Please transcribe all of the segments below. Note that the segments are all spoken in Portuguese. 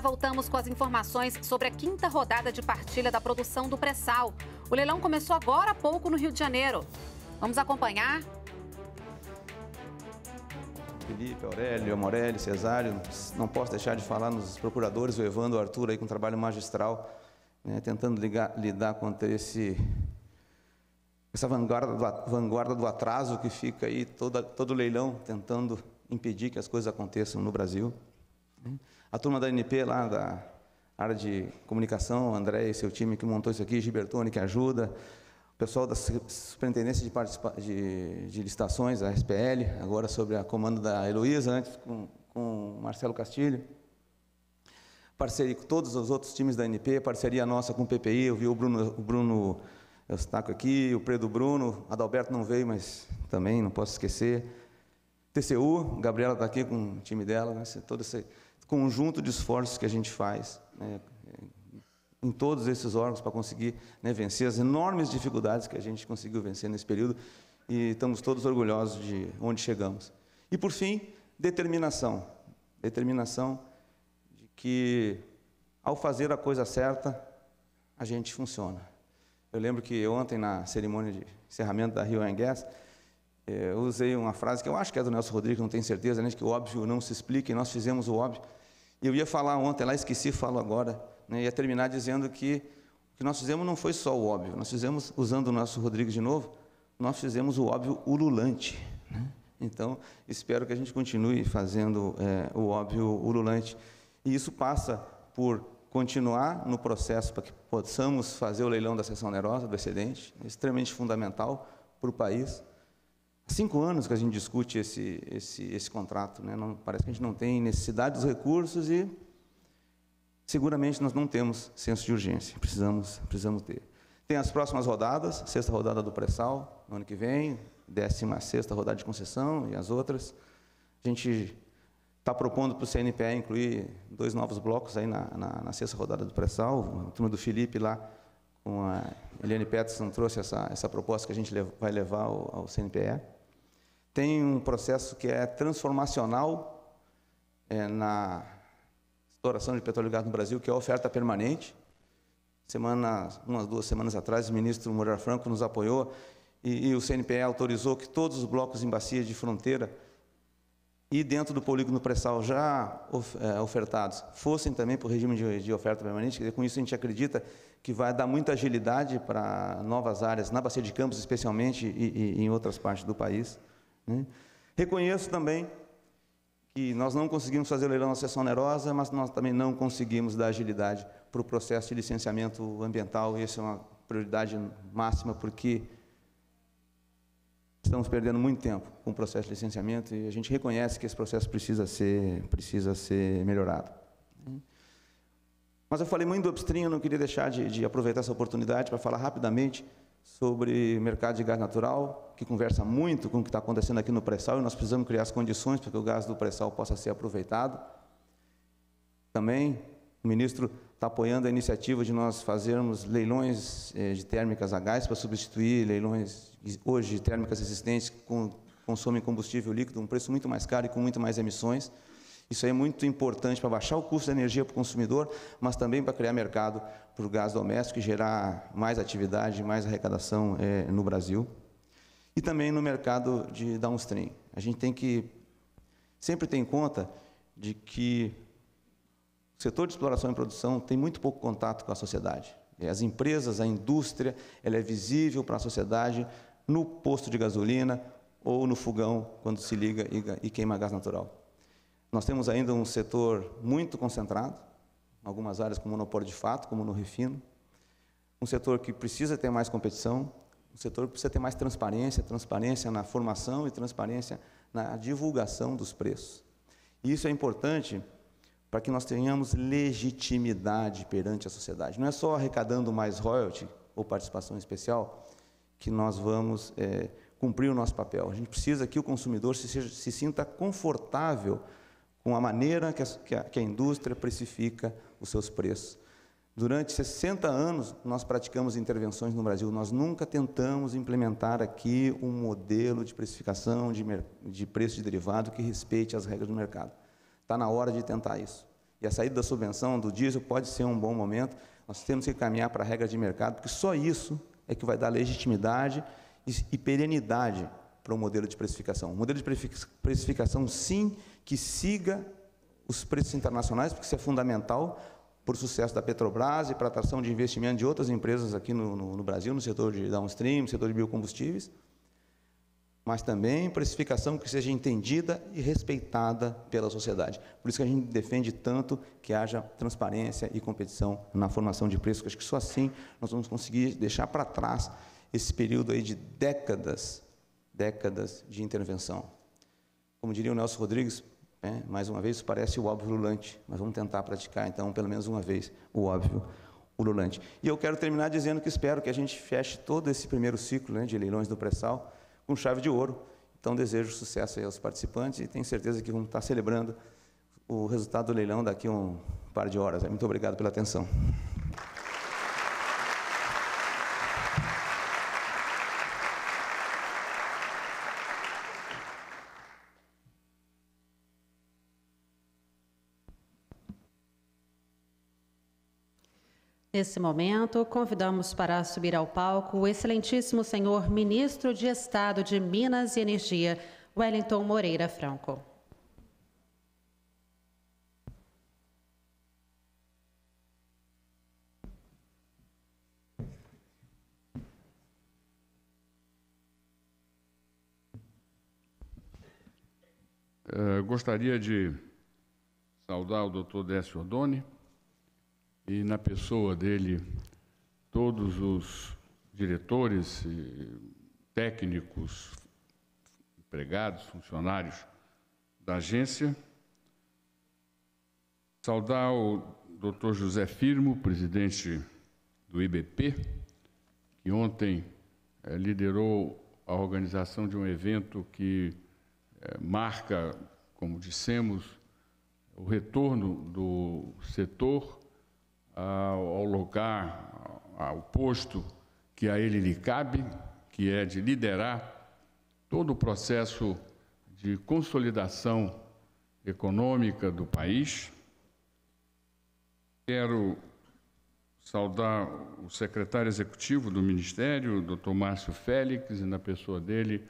voltamos com as informações sobre a quinta rodada de partilha da produção do pré-sal. O leilão começou agora há pouco no Rio de Janeiro. Vamos acompanhar? Felipe, Aurélio, Amorelli, Cesário, não posso deixar de falar nos procuradores, o Evandro, o Arthur, aí com um trabalho magistral, né, tentando ligar, lidar com esse, essa vanguarda do, vanguarda do atraso que fica aí toda, todo leilão, tentando impedir que as coisas aconteçam no Brasil. Né. A turma da NP lá, da área de comunicação, André e seu time que montou isso aqui, Gibertone que ajuda, o pessoal da Superintendência de, Participa de, de Licitações, a SPL, agora sobre a comando da Heloísa, antes com, com Marcelo Castilho, parceria com todos os outros times da NP, parceria nossa com o PPI, eu vi o Bruno, o Bruno Eustaco aqui, o Predo Bruno, Adalberto não veio, mas também não posso esquecer, TCU, Gabriela está aqui com o time dela, né, todo esse conjunto de esforços que a gente faz né, em todos esses órgãos para conseguir né, vencer as enormes dificuldades que a gente conseguiu vencer nesse período e estamos todos orgulhosos de onde chegamos. E por fim, determinação. Determinação de que ao fazer a coisa certa, a gente funciona. Eu lembro que ontem na cerimônia de encerramento da Rio Gas, eh, eu usei uma frase que eu acho que é do Nelson Rodrigues, não tenho certeza, né, que o óbvio não se explica, e nós fizemos o óbvio. Eu ia falar ontem, lá esqueci, falo agora. Né? Ia terminar dizendo que o que nós fizemos não foi só o óbvio. Nós fizemos, usando o nosso Rodrigo de novo, nós fizemos o óbvio ululante. Né? Então, espero que a gente continue fazendo é, o óbvio ululante. E isso passa por continuar no processo para que possamos fazer o leilão da seção onerosa, do excedente, extremamente fundamental para o país. Há cinco anos que a gente discute esse, esse, esse contrato, né? Não, parece que a gente não tem necessidade dos recursos e seguramente nós não temos senso de urgência, precisamos, precisamos ter. Tem as próximas rodadas, sexta rodada do pré-sal, no ano que vem, décima sexta rodada de concessão e as outras. A gente está propondo para o CNPE incluir dois novos blocos aí na, na, na sexta rodada do pré-sal. A turma do Felipe lá, com a Eliane Peterson, trouxe essa, essa proposta que a gente vai levar ao, ao CNPE tem um processo que é transformacional é, na exploração de petróleo e gás no Brasil, que é a oferta permanente. Semana, umas duas semanas atrás, o ministro Morar Franco nos apoiou e, e o CNPE autorizou que todos os blocos em bacia de fronteira e dentro do polígono pré-sal já é, ofertados fossem também para o regime de, de oferta permanente. Dizer, com isso, a gente acredita que vai dar muita agilidade para novas áreas, na Bacia de Campos especialmente e, e em outras partes do país. Né? Reconheço também que nós não conseguimos fazer o leilão na sessão onerosa, mas nós também não conseguimos dar agilidade para o processo de licenciamento ambiental, e essa é uma prioridade máxima, porque estamos perdendo muito tempo com o processo de licenciamento e a gente reconhece que esse processo precisa ser, precisa ser melhorado. Mas eu falei muito do upstream, eu não queria deixar de, de aproveitar essa oportunidade para falar rapidamente sobre mercado de gás natural, que conversa muito com o que está acontecendo aqui no pré-sal, e nós precisamos criar as condições para que o gás do pré-sal possa ser aproveitado. Também o ministro está apoiando a iniciativa de nós fazermos leilões eh, de térmicas a gás para substituir leilões hoje de térmicas existentes que consomem combustível líquido, um preço muito mais caro e com muito mais emissões. Isso é muito importante para baixar o custo da energia para o consumidor, mas também para criar mercado para o gás doméstico e gerar mais atividade, mais arrecadação é, no Brasil. E também no mercado de downstream. A gente tem que sempre ter em conta de que o setor de exploração e produção tem muito pouco contato com a sociedade. As empresas, a indústria, ela é visível para a sociedade no posto de gasolina ou no fogão, quando se liga e, e queima gás natural. Nós temos ainda um setor muito concentrado, algumas áreas com monopólio de fato, como no refino. Um setor que precisa ter mais competição, um setor que precisa ter mais transparência, transparência na formação e transparência na divulgação dos preços. E isso é importante para que nós tenhamos legitimidade perante a sociedade. Não é só arrecadando mais royalty ou participação especial que nós vamos é, cumprir o nosso papel. A gente precisa que o consumidor se, seja, se sinta confortável com a maneira que a, que a indústria precifica os seus preços. Durante 60 anos, nós praticamos intervenções no Brasil. Nós nunca tentamos implementar aqui um modelo de precificação, de, de preço de derivado que respeite as regras do mercado. Está na hora de tentar isso. E a saída da subvenção do diesel pode ser um bom momento. Nós temos que caminhar para a regra de mercado, porque só isso é que vai dar legitimidade e perenidade para o modelo de precificação. O modelo de precificação, sim, que siga os preços internacionais, porque isso é fundamental para o sucesso da Petrobras e para a atração de investimento de outras empresas aqui no, no, no Brasil, no setor de downstream, no setor de biocombustíveis, mas também precificação que seja entendida e respeitada pela sociedade. Por isso que a gente defende tanto que haja transparência e competição na formação de preços, que acho que só assim nós vamos conseguir deixar para trás esse período aí de décadas, décadas de intervenção. Como diria o Nelson Rodrigues, é, mais uma vez, isso parece o óbvio lulante, mas vamos tentar praticar, então, pelo menos uma vez, o óbvio ululante. E eu quero terminar dizendo que espero que a gente feche todo esse primeiro ciclo né, de leilões do pré-sal com chave de ouro. Então, desejo sucesso aos participantes e tenho certeza que vamos estar celebrando o resultado do leilão daqui a um par de horas. Muito obrigado pela atenção. Nesse momento, convidamos para subir ao palco o excelentíssimo senhor ministro de Estado de Minas e Energia, Wellington Moreira Franco. Uh, gostaria de saudar o doutor Décio Ordoni, e na pessoa dele todos os diretores, técnicos, empregados, funcionários da agência. Saudar o Dr. José Firmo, presidente do IBP, que ontem eh, liderou a organização de um evento que eh, marca, como dissemos, o retorno do setor ao lugar, ao posto que a ele lhe cabe, que é de liderar todo o processo de consolidação econômica do país. Quero saudar o secretário executivo do Ministério, Dr. Márcio Félix, e na pessoa dele,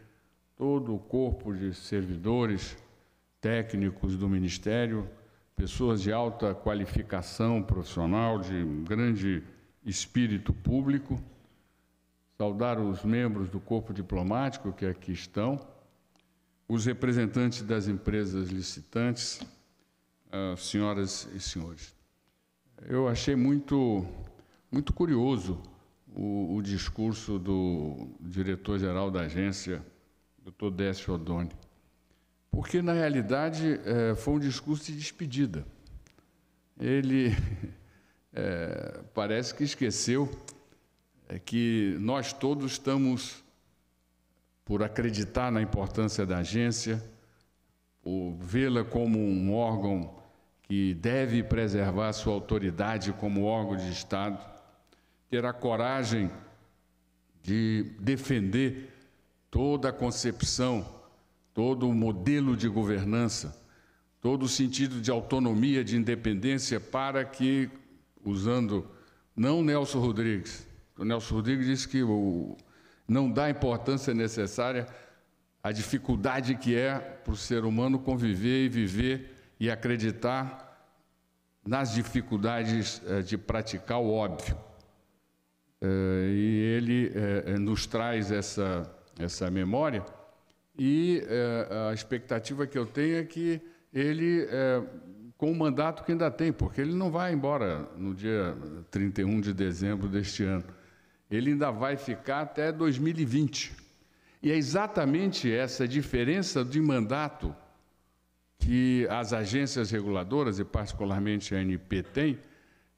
todo o corpo de servidores técnicos do Ministério, pessoas de alta qualificação profissional, de grande espírito público, saudar os membros do corpo diplomático que aqui estão, os representantes das empresas licitantes, ah, senhoras e senhores. Eu achei muito, muito curioso o, o discurso do diretor-geral da agência, doutor Décio O'Donnell. Porque, na realidade, é, foi um discurso de despedida. Ele é, parece que esqueceu é, que nós todos estamos, por acreditar na importância da agência, por vê-la como um órgão que deve preservar sua autoridade como órgão de Estado, ter a coragem de defender toda a concepção todo o modelo de governança, todo o sentido de autonomia, de independência, para que, usando não Nelson Rodrigues, o Nelson Rodrigues disse que o, não dá a importância necessária à dificuldade que é para o ser humano conviver e viver e acreditar nas dificuldades eh, de praticar o óbvio. Eh, e ele eh, nos traz essa, essa memória e é, a expectativa que eu tenho é que ele, é, com o mandato que ainda tem, porque ele não vai embora no dia 31 de dezembro deste ano, ele ainda vai ficar até 2020. E é exatamente essa diferença de mandato que as agências reguladoras, e particularmente a ANP, tem,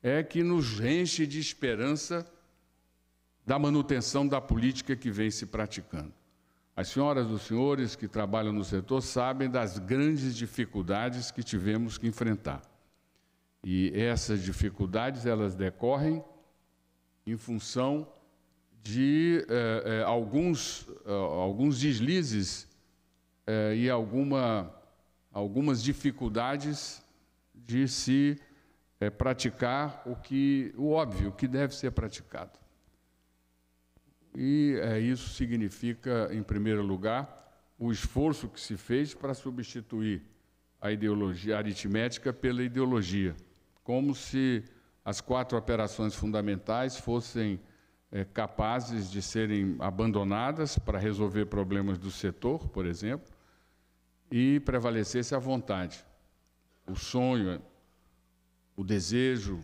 é que nos enche de esperança da manutenção da política que vem se praticando. As senhoras e os senhores que trabalham no setor sabem das grandes dificuldades que tivemos que enfrentar. E essas dificuldades, elas decorrem em função de eh, eh alguns, eh, alguns deslizes eh, e alguma, algumas dificuldades de se eh, praticar o que o óbvio que deve ser praticado e é, isso significa, em primeiro lugar, o esforço que se fez para substituir a ideologia aritmética pela ideologia, como se as quatro operações fundamentais fossem é, capazes de serem abandonadas para resolver problemas do setor, por exemplo, e prevalecesse a vontade, o sonho, o desejo,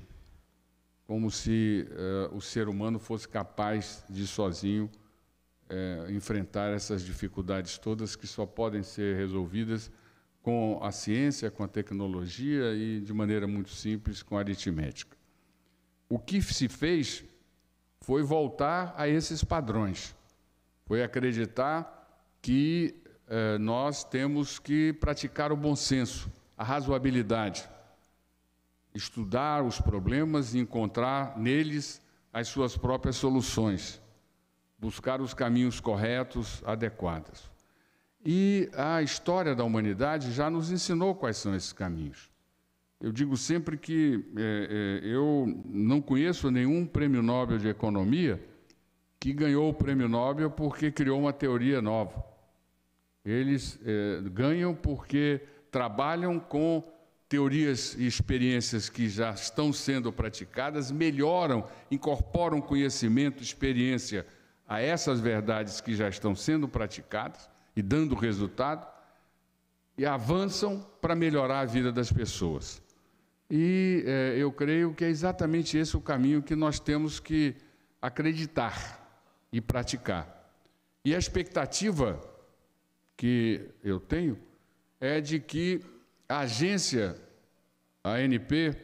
como se eh, o ser humano fosse capaz de sozinho eh, enfrentar essas dificuldades todas que só podem ser resolvidas com a ciência, com a tecnologia e, de maneira muito simples, com a aritmética. O que se fez foi voltar a esses padrões, foi acreditar que eh, nós temos que praticar o bom senso, a razoabilidade estudar os problemas e encontrar neles as suas próprias soluções, buscar os caminhos corretos, adequados. E a história da humanidade já nos ensinou quais são esses caminhos. Eu digo sempre que é, é, eu não conheço nenhum prêmio Nobel de Economia que ganhou o prêmio Nobel porque criou uma teoria nova. Eles é, ganham porque trabalham com teorias e experiências que já estão sendo praticadas melhoram, incorporam conhecimento, experiência a essas verdades que já estão sendo praticadas e dando resultado e avançam para melhorar a vida das pessoas. E é, eu creio que é exatamente esse o caminho que nós temos que acreditar e praticar. E a expectativa que eu tenho é de que a agência ANP,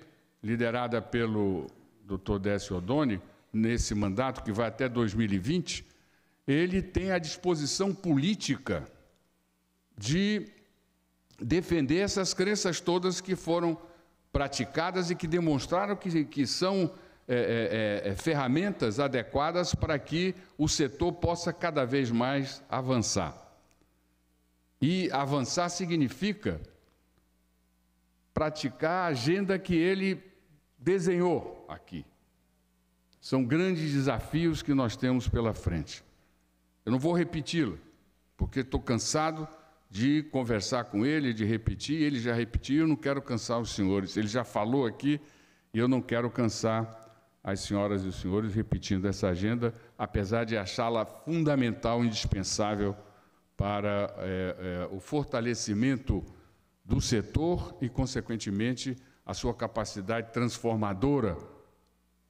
liderada pelo Dr. Décio Odoni, nesse mandato que vai até 2020, ele tem a disposição política de defender essas crenças todas que foram praticadas e que demonstraram que, que são é, é, é, é ferramentas adequadas para que o setor possa cada vez mais avançar. E avançar significa praticar a agenda que ele desenhou aqui. São grandes desafios que nós temos pela frente. Eu não vou repeti lo porque estou cansado de conversar com ele, de repetir, ele já repetiu, eu não quero cansar os senhores. Ele já falou aqui e eu não quero cansar as senhoras e os senhores repetindo essa agenda, apesar de achá-la fundamental, indispensável para é, é, o fortalecimento do setor e, consequentemente, a sua capacidade transformadora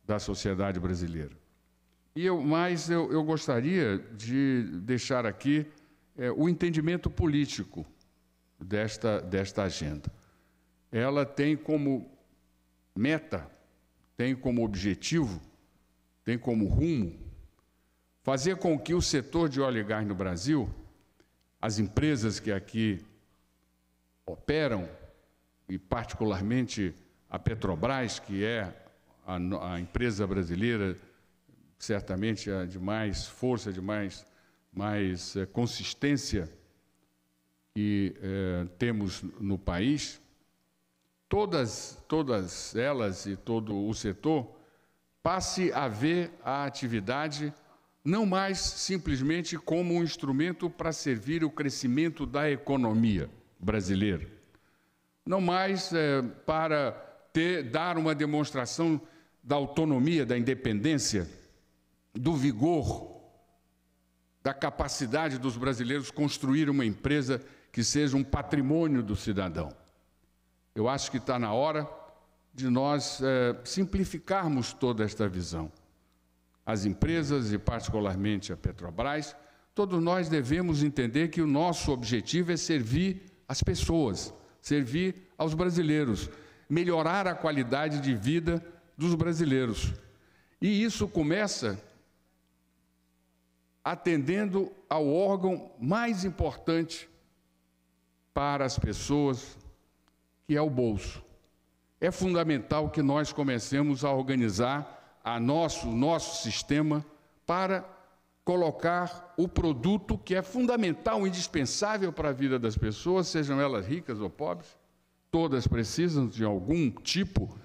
da sociedade brasileira. E eu, mas eu, eu gostaria de deixar aqui é, o entendimento político desta, desta agenda. Ela tem como meta, tem como objetivo, tem como rumo fazer com que o setor de óleo e gás no Brasil, as empresas que aqui operam, e particularmente a Petrobras, que é a, a empresa brasileira, certamente a de mais força, de mais, mais é, consistência que é, temos no país, todas, todas elas e todo o setor passe a ver a atividade não mais simplesmente como um instrumento para servir o crescimento da economia brasileiro. Não mais é, para ter, dar uma demonstração da autonomia, da independência, do vigor, da capacidade dos brasileiros construir uma empresa que seja um patrimônio do cidadão. Eu acho que está na hora de nós é, simplificarmos toda esta visão. As empresas, e particularmente a Petrobras, todos nós devemos entender que o nosso objetivo é servir as pessoas, servir aos brasileiros, melhorar a qualidade de vida dos brasileiros. E isso começa atendendo ao órgão mais importante para as pessoas, que é o bolso. É fundamental que nós comecemos a organizar a nosso nosso sistema para colocar o produto que é fundamental, indispensável para a vida das pessoas, sejam elas ricas ou pobres. Todas precisam de algum tipo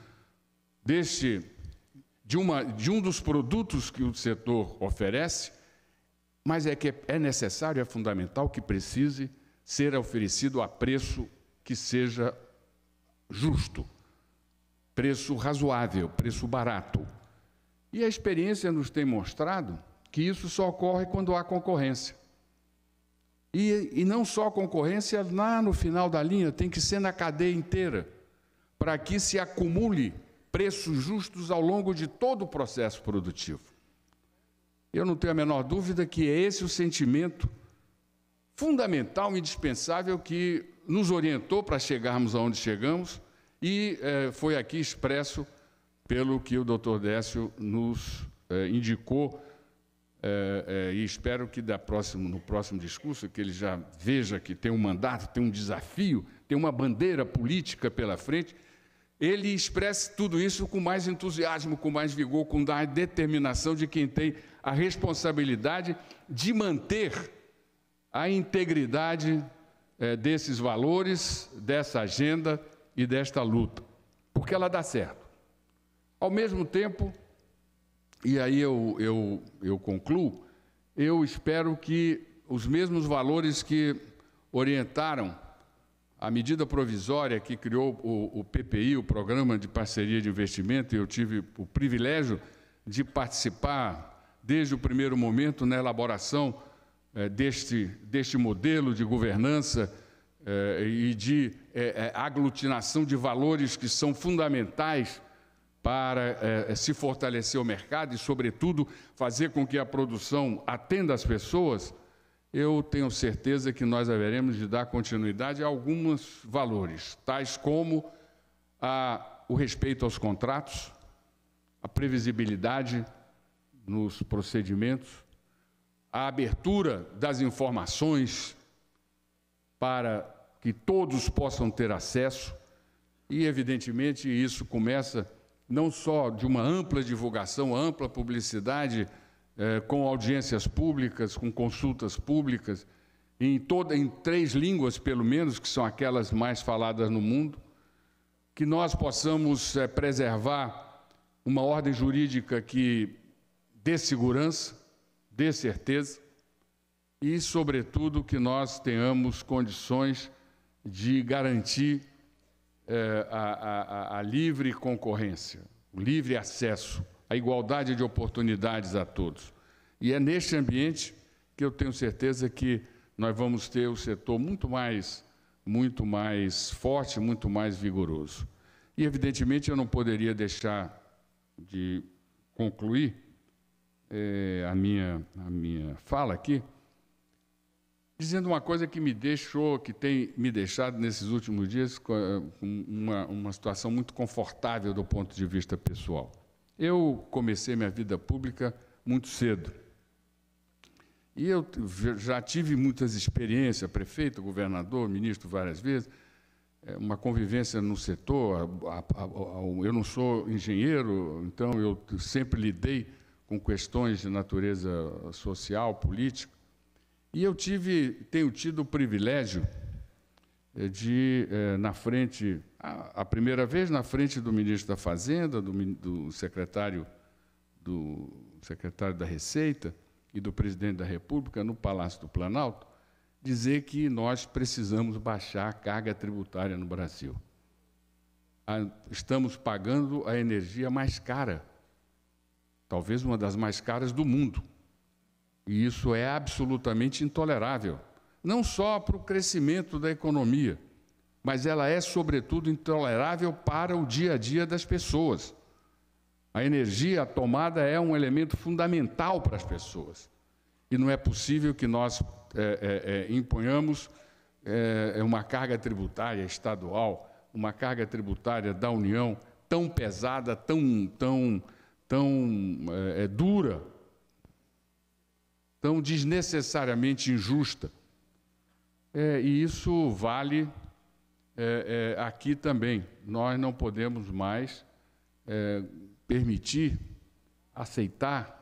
deste de, uma, de um dos produtos que o setor oferece, mas é que é necessário, é fundamental que precise ser oferecido a preço que seja justo, preço razoável, preço barato. E a experiência nos tem mostrado que isso só ocorre quando há concorrência. E, e não só concorrência, lá no final da linha, tem que ser na cadeia inteira, para que se acumule preços justos ao longo de todo o processo produtivo. Eu não tenho a menor dúvida que é esse o sentimento fundamental, indispensável, que nos orientou para chegarmos aonde chegamos e eh, foi aqui expresso pelo que o doutor Décio nos eh, indicou é, é, e espero que da próximo, no próximo discurso, que ele já veja que tem um mandato, tem um desafio, tem uma bandeira política pela frente, ele expresse tudo isso com mais entusiasmo, com mais vigor, com a determinação de quem tem a responsabilidade de manter a integridade é, desses valores, dessa agenda e desta luta, porque ela dá certo. Ao mesmo tempo, e aí eu, eu, eu concluo, eu espero que os mesmos valores que orientaram a medida provisória que criou o, o, PPI, o Programa de Parceria de Investimento, e eu tive o privilégio de participar desde o primeiro momento na elaboração eh, deste, deste modelo de governança eh, e de eh, aglutinação de valores que são fundamentais para eh, eh, se fortalecer o mercado e, sobretudo, fazer com que a produção atenda às pessoas, eu tenho certeza que nós haveremos de dar continuidade a alguns valores, tais como a, o respeito aos contratos, a previsibilidade nos procedimentos, a abertura das informações para que todos possam ter acesso, e, evidentemente, isso começa não só de uma ampla divulgação, ampla publicidade, eh, com audiências públicas, com consultas públicas, em, toda, em três línguas, pelo menos, que são aquelas mais faladas no mundo, que nós possamos eh, preservar uma ordem jurídica que dê segurança, dê certeza, e, sobretudo, que nós tenhamos condições de garantir eh, a, a, a livre concorrência, o livre acesso, a igualdade de oportunidades a todos. E é neste ambiente que eu tenho certeza que nós vamos ter o um setor muito mais, muito mais forte, muito mais vigoroso. E, evidentemente, eu não poderia deixar de concluir é, a, minha, a minha fala aqui, dizendo uma coisa que me deixou, que tem me deixado nesses últimos dias eh, uma, uma situação muito confortável do ponto de vista pessoal. Eu comecei minha vida pública muito cedo. E eu já tive muitas experiências, prefeito, governador, ministro várias vezes, eh, uma convivência no setor. Eu não sou engenheiro, então eu sempre lidei com questões de natureza social, política. E eu tive, tenho tido o privilégio eh, de, eh, na frente, a, primeira vez na frente do ministro da Fazenda, do, do, secretário do secretário da Receita e do presidente da República no Palácio do Planalto, dizer que nós precisamos baixar a carga tributária no Brasil. estamos pagando a energia mais cara, talvez uma das mais caras do mundo e isso é absolutamente intolerável, não só para o crescimento da economia, mas ela é, sobretudo, intolerável para o dia a dia das pessoas. A energia tomada é um elemento fundamental para as pessoas. E não é possível que nós é, é, é, imponhamos é, é uma carga tributária estadual, uma carga tributária da União tão pesada, tão, tão, tão é, dura tão desnecessariamente injusta. É, e isso vale é, é, aqui também. Nós não podemos mais é, permitir, aceitar,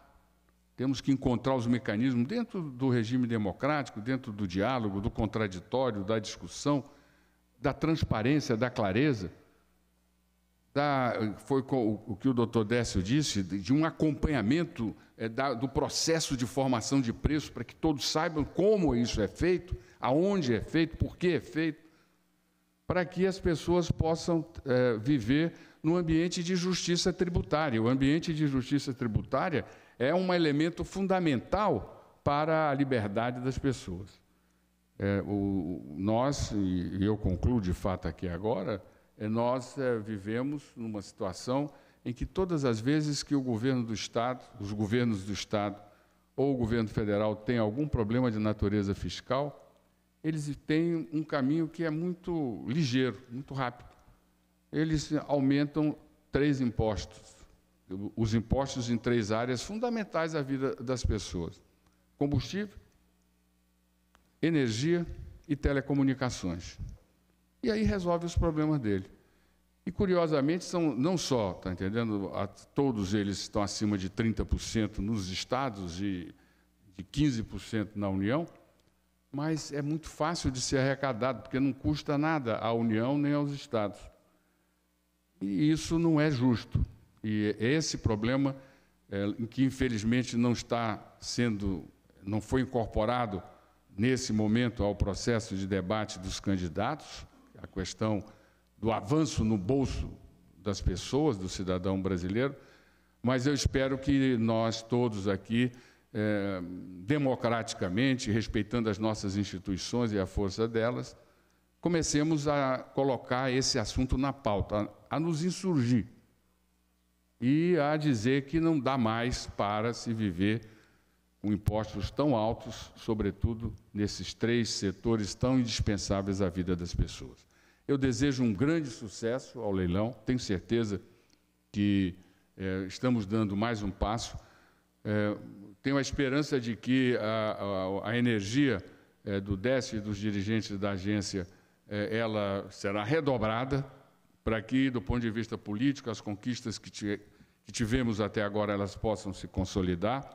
temos que encontrar os mecanismos dentro do regime democrático, dentro do diálogo, do contraditório, da discussão, da transparência, da clareza. Da, foi o que o doutor Décio disse, de um acompanhamento é, da, do processo de formação de preço, para que todos saibam como isso é feito, aonde é feito, por que é feito, para que as pessoas possam é, viver no ambiente de justiça tributária. O ambiente de justiça tributária é um elemento fundamental para a liberdade das pessoas. É, o, nós, e eu concluo de fato aqui agora, é, nós é, vivemos numa situação em que todas as vezes que o governo do Estado, os governos do Estado ou o governo federal têm algum problema de natureza fiscal, eles têm um caminho que é muito ligeiro, muito rápido. Eles aumentam três impostos, os impostos em três áreas fundamentais à vida das pessoas: combustível, energia e telecomunicações. E aí resolve os problemas dele. E, curiosamente, são não só, está entendendo, a, todos eles estão acima de 30% nos estados e de 15% na União, mas é muito fácil de ser arrecadado, porque não custa nada à União nem aos estados. E isso não é justo. E esse problema, é, que infelizmente não está sendo, não foi incorporado nesse momento ao processo de debate dos candidatos, a questão do avanço no bolso das pessoas, do cidadão brasileiro, mas eu espero que nós todos aqui, eh, democraticamente, respeitando as nossas instituições e a força delas, comecemos a colocar esse assunto na pauta, a nos insurgir e a dizer que não dá mais para se viver com impostos tão altos, sobretudo nesses três setores tão indispensáveis à vida das pessoas. Eu desejo um grande sucesso ao leilão, tenho certeza que é, estamos dando mais um passo. É, tenho a esperança de que a, a, a energia é, do DES e dos dirigentes da agência ela será redobrada para que, do ponto de vista político, as conquistas que, que tivemos até agora elas possam se consolidar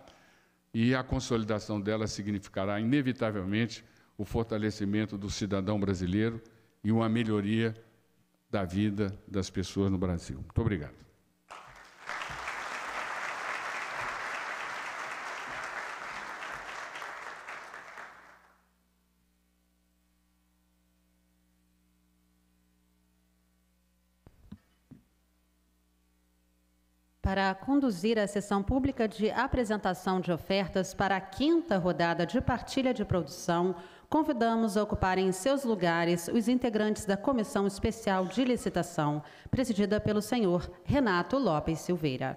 e a consolidação dela significará inevitavelmente o fortalecimento do cidadão brasileiro e uma melhoria da vida das pessoas no Brasil. Muito obrigado. Para conduzir a sessão pública de apresentação de ofertas para a quinta rodada de partilha de produção, convidamos a ocuparem seus lugares os integrantes da Comissão Especial de Licitação, presidida pelo senhor Renato Lopes Silveira.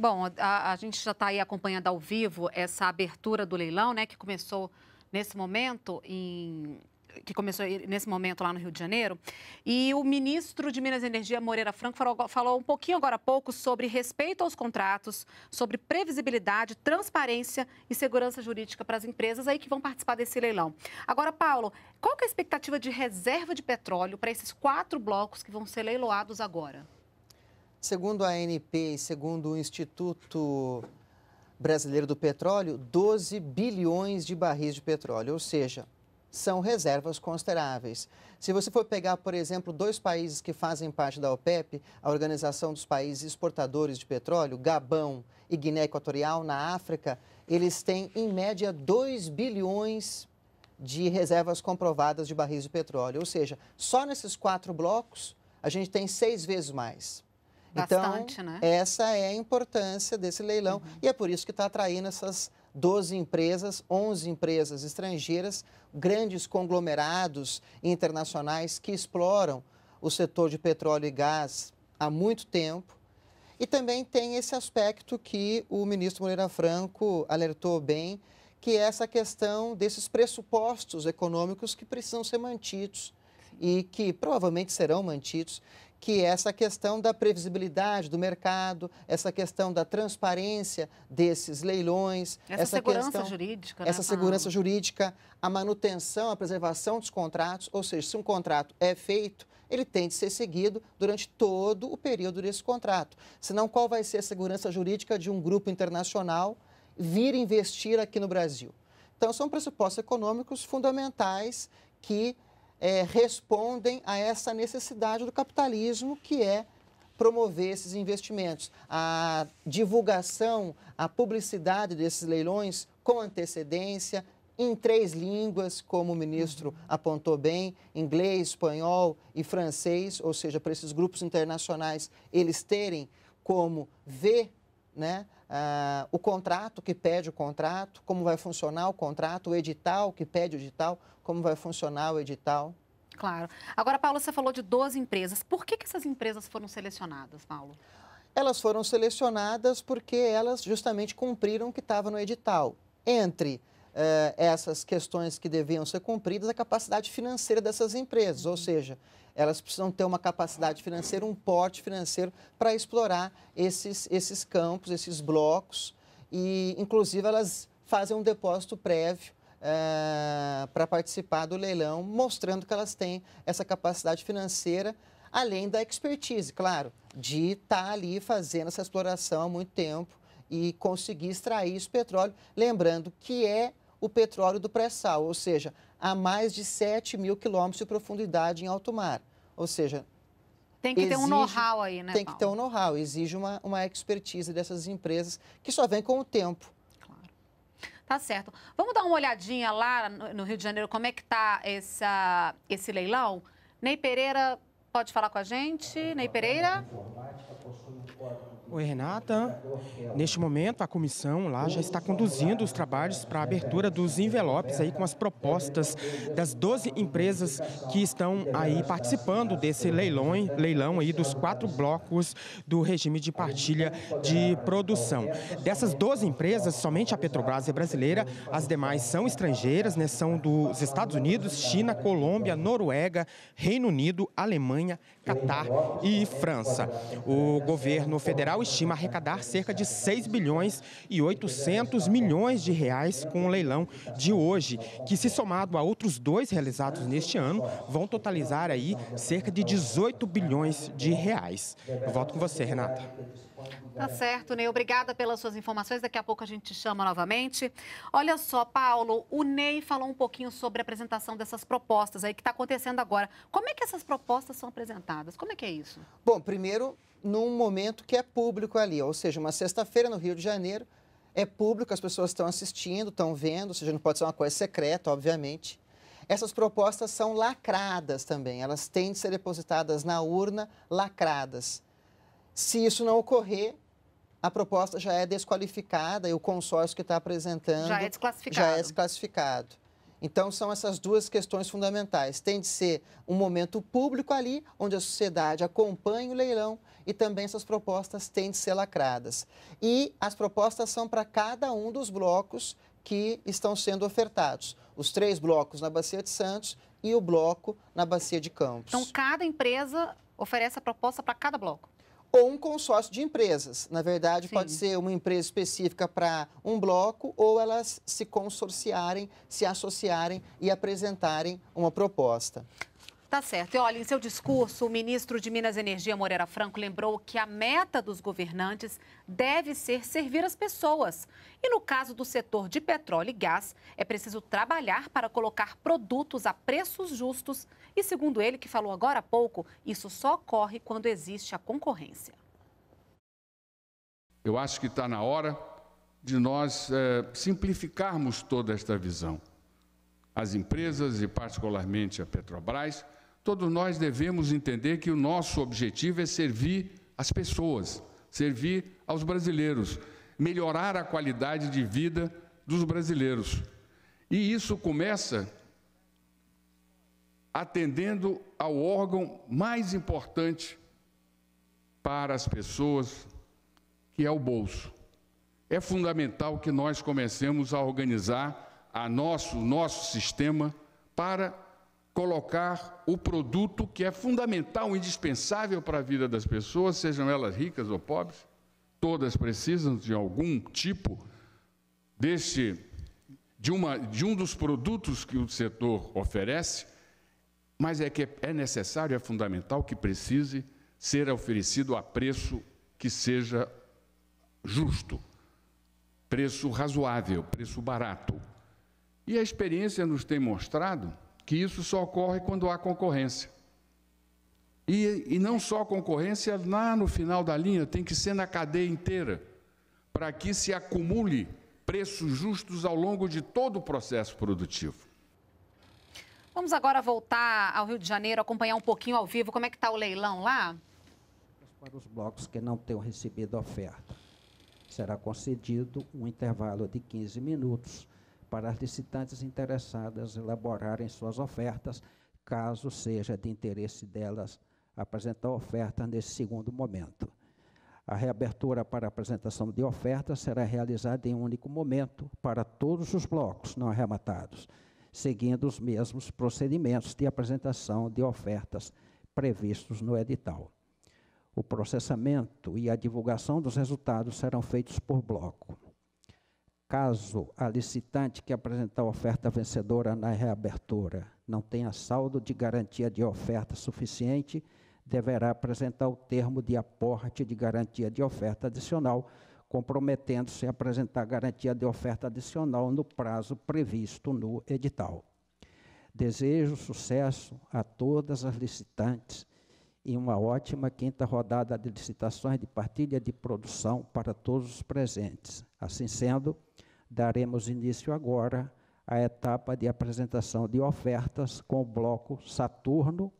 Bom, a, a gente já está aí acompanhando ao vivo essa abertura do leilão, né, que começou nesse momento em que começou nesse momento lá no Rio de Janeiro. E o ministro de Minas e Energia, Moreira Franco, falou, falou um pouquinho agora há pouco sobre respeito aos contratos, sobre previsibilidade, transparência e segurança jurídica para as empresas aí que vão participar desse leilão. Agora, Paulo, qual que é a expectativa de reserva de petróleo para esses quatro blocos que vão ser leiloados agora? Segundo a ANP e segundo o Instituto Brasileiro do Petróleo, 12 bilhões de barris de petróleo, ou seja, são reservas consideráveis. Se você for pegar, por exemplo, dois países que fazem parte da OPEP, a Organização dos Países Exportadores de Petróleo, Gabão e Guiné Equatorial, na África, eles têm, em média, 2 bilhões de reservas comprovadas de barris de petróleo. Ou seja, só nesses quatro blocos, a gente tem seis vezes mais. Então, bastante, então, né? essa é a importância desse leilão uhum. e é por isso que está atraindo essas 12 empresas, 11 empresas estrangeiras, grandes conglomerados internacionais que exploram o setor de petróleo e gás há muito tempo. E também tem esse aspecto que o ministro Moreira Franco alertou bem, que é essa questão desses pressupostos econômicos que precisam ser mantidos e que provavelmente serão mantidos que é essa questão da previsibilidade do mercado, essa questão da transparência desses leilões, essa, essa segurança questão, jurídica, né? essa segurança ah. jurídica, a manutenção, a preservação dos contratos, ou seja, se um contrato é feito, ele tem de ser seguido durante todo o período desse contrato. Senão, qual vai ser a segurança jurídica de um grupo internacional vir investir aqui no Brasil? Então, são pressupostos econômicos fundamentais que é, respondem a essa necessidade do capitalismo, que é promover esses investimentos. A divulgação, a publicidade desses leilões com antecedência, em três línguas, como o ministro uhum. apontou bem, inglês, espanhol e francês, ou seja, para esses grupos internacionais eles terem como ver né, ah, o contrato que pede o contrato, como vai funcionar o contrato, o edital que pede o edital, como vai funcionar o edital. Claro. Agora, Paulo, você falou de 12 empresas. Por que, que essas empresas foram selecionadas, Paulo? Elas foram selecionadas porque elas justamente cumpriram o que estava no edital. Entre eh, essas questões que deviam ser cumpridas, a capacidade financeira dessas empresas, ou uhum. seja, elas precisam ter uma capacidade financeira, um porte financeiro para explorar esses, esses campos, esses blocos, e inclusive elas fazem um depósito prévio eh, para participar do leilão, mostrando que elas têm essa capacidade financeira, além da expertise, claro, de estar tá ali fazendo essa exploração há muito tempo e conseguir extrair esse petróleo, lembrando que é o petróleo do pré-sal, ou seja, a mais de 7 mil quilômetros de profundidade em alto mar. Ou seja, tem que exige, ter um know-how aí, né? Tem Paulo? que ter um know-how, exige uma, uma expertise dessas empresas que só vem com o tempo. Claro. Tá certo. Vamos dar uma olhadinha lá no Rio de Janeiro, como é que tá esse leilão? Ney Pereira pode falar com a gente? Ney Pereira? Oi, Renata. Neste momento, a comissão lá já está conduzindo os trabalhos para a abertura dos envelopes aí com as propostas das 12 empresas que estão aí participando desse leilão, leilão aí dos quatro blocos do regime de partilha de produção. Dessas 12 empresas, somente a Petrobras é brasileira, as demais são estrangeiras, né? São dos Estados Unidos, China, Colômbia, Noruega, Reino Unido, Alemanha, Catar e França. O governo federal estima arrecadar cerca de 6 bilhões e 800 milhões de reais com o leilão de hoje, que se somado a outros dois realizados neste ano, vão totalizar aí cerca de 18 bilhões de reais. Eu volto com você, Renata. Tá certo, Ney. Obrigada pelas suas informações. Daqui a pouco a gente chama novamente. Olha só, Paulo, o Ney falou um pouquinho sobre a apresentação dessas propostas aí que está acontecendo agora. Como é que essas propostas são apresentadas? Como é que é isso? Bom, primeiro, num momento que é público ali, ou seja, uma sexta-feira no Rio de Janeiro é público, as pessoas estão assistindo, estão vendo, ou seja, não pode ser uma coisa secreta, obviamente. Essas propostas são lacradas também, elas têm de ser depositadas na urna lacradas. Se isso não ocorrer, a proposta já é desqualificada e o consórcio que está apresentando já é desclassificado. Já é desclassificado. Então, são essas duas questões fundamentais. Tem de ser um momento público ali, onde a sociedade acompanha o leilão e também essas propostas têm de ser lacradas. E as propostas são para cada um dos blocos que estão sendo ofertados. Os três blocos na Bacia de Santos e o bloco na Bacia de Campos. Então, cada empresa oferece a proposta para cada bloco? ou um consórcio de empresas. Na verdade, Sim. pode ser uma empresa específica para um bloco ou elas se consorciarem, se associarem e apresentarem uma proposta. Tá certo. E olha, em seu discurso, o ministro de Minas e Energia, Moreira Franco, lembrou que a meta dos governantes deve ser servir as pessoas. E no caso do setor de petróleo e gás, é preciso trabalhar para colocar produtos a preços justos e segundo ele, que falou agora há pouco, isso só ocorre quando existe a concorrência. Eu acho que está na hora de nós é, simplificarmos toda esta visão. As empresas, e particularmente a Petrobras, todos nós devemos entender que o nosso objetivo é servir as pessoas, servir aos brasileiros, melhorar a qualidade de vida dos brasileiros. E isso começa atendendo ao órgão mais importante para as pessoas, que é o bolso. É fundamental que nós comecemos a organizar a nosso nosso sistema para colocar o produto que é fundamental, indispensável para a vida das pessoas, sejam elas ricas ou pobres. Todas precisam de algum tipo deste de, uma, de um dos produtos que o setor oferece mas é que é necessário, é fundamental que precise ser oferecido a preço que seja justo, preço razoável, preço barato. E a experiência nos tem mostrado que isso só ocorre quando há concorrência. E, e não só concorrência lá no final da linha, tem que ser na cadeia inteira, para que se acumule preços justos ao longo de todo o processo produtivo. Vamos agora voltar ao Rio de Janeiro, acompanhar um pouquinho ao vivo como é que está o leilão lá? Para os blocos que não tenham recebido oferta, será concedido um intervalo de 15 minutos para as licitantes interessadas elaborarem suas ofertas, caso seja de interesse delas apresentar oferta nesse segundo momento. A reabertura para apresentação de ofertas será realizada em um único momento para todos os blocos não arrematados seguindo os mesmos procedimentos de apresentação de ofertas previstos no edital. O processamento e a divulgação dos resultados serão feitos por bloco. Caso a licitante que apresentar oferta vencedora na reabertura não tenha saldo de garantia de oferta suficiente, deverá apresentar o termo de aporte de garantia de oferta adicional comprometendo-se a apresentar garantia de oferta adicional no prazo previsto no edital. Desejo sucesso a todas as licitantes e uma ótima quinta rodada de licitações de partilha de produção para todos os presentes. Assim sendo, daremos início agora à etapa de apresentação de ofertas com o bloco Saturno,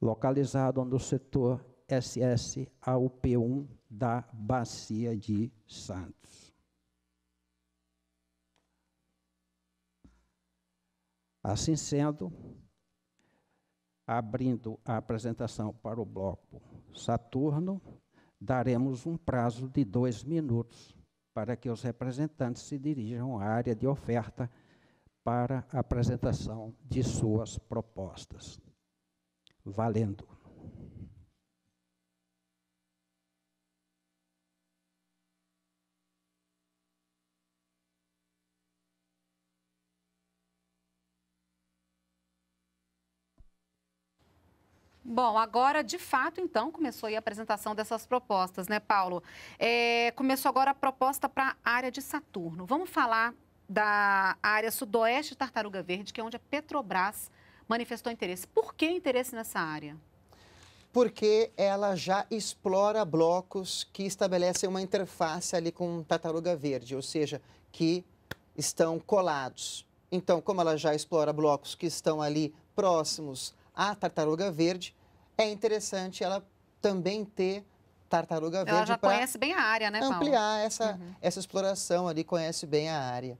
localizado no setor SS ao P1 da Bacia de Santos. Assim sendo, abrindo a apresentação para o bloco Saturno, daremos um prazo de dois minutos para que os representantes se dirijam à área de oferta para a apresentação de suas propostas. Valendo! Bom, agora de fato, então, começou a apresentação dessas propostas, né, Paulo? É, começou agora a proposta para a área de Saturno. Vamos falar da área sudoeste Tartaruga Verde, que é onde a Petrobras manifestou interesse. Por que interesse nessa área? Porque ela já explora blocos que estabelecem uma interface ali com Tartaruga Verde, ou seja, que estão colados. Então, como ela já explora blocos que estão ali próximos a tartaruga verde, é interessante ela também ter tartaruga verde. Ela já conhece bem a área, né, Paulo? Ampliar essa, uhum. essa exploração ali, conhece bem a área.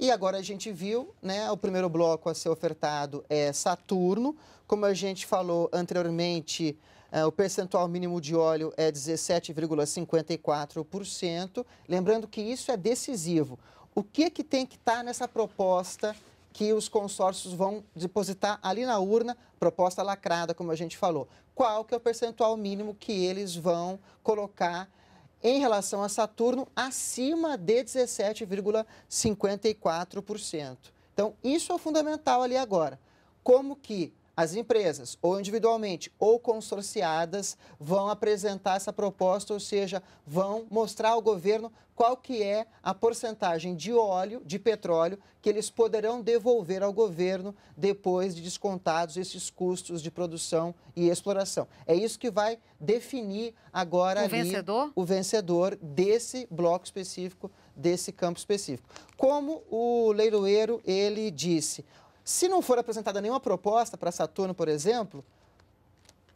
E agora a gente viu, né, o primeiro bloco a ser ofertado é Saturno. Como a gente falou anteriormente, é, o percentual mínimo de óleo é 17,54%. Lembrando que isso é decisivo. O que, que tem que estar tá nessa proposta que os consórcios vão depositar ali na urna, proposta lacrada, como a gente falou. Qual que é o percentual mínimo que eles vão colocar em relação a Saturno acima de 17,54%. Então, isso é fundamental ali agora. Como que as empresas, ou individualmente ou consorciadas, vão apresentar essa proposta, ou seja, vão mostrar ao governo qual que é a porcentagem de óleo, de petróleo, que eles poderão devolver ao governo depois de descontados esses custos de produção e exploração. É isso que vai definir agora o ali, vencedor? o vencedor desse bloco específico, desse campo específico. Como o leiloeiro, ele disse, se não for apresentada nenhuma proposta para Saturno, por exemplo,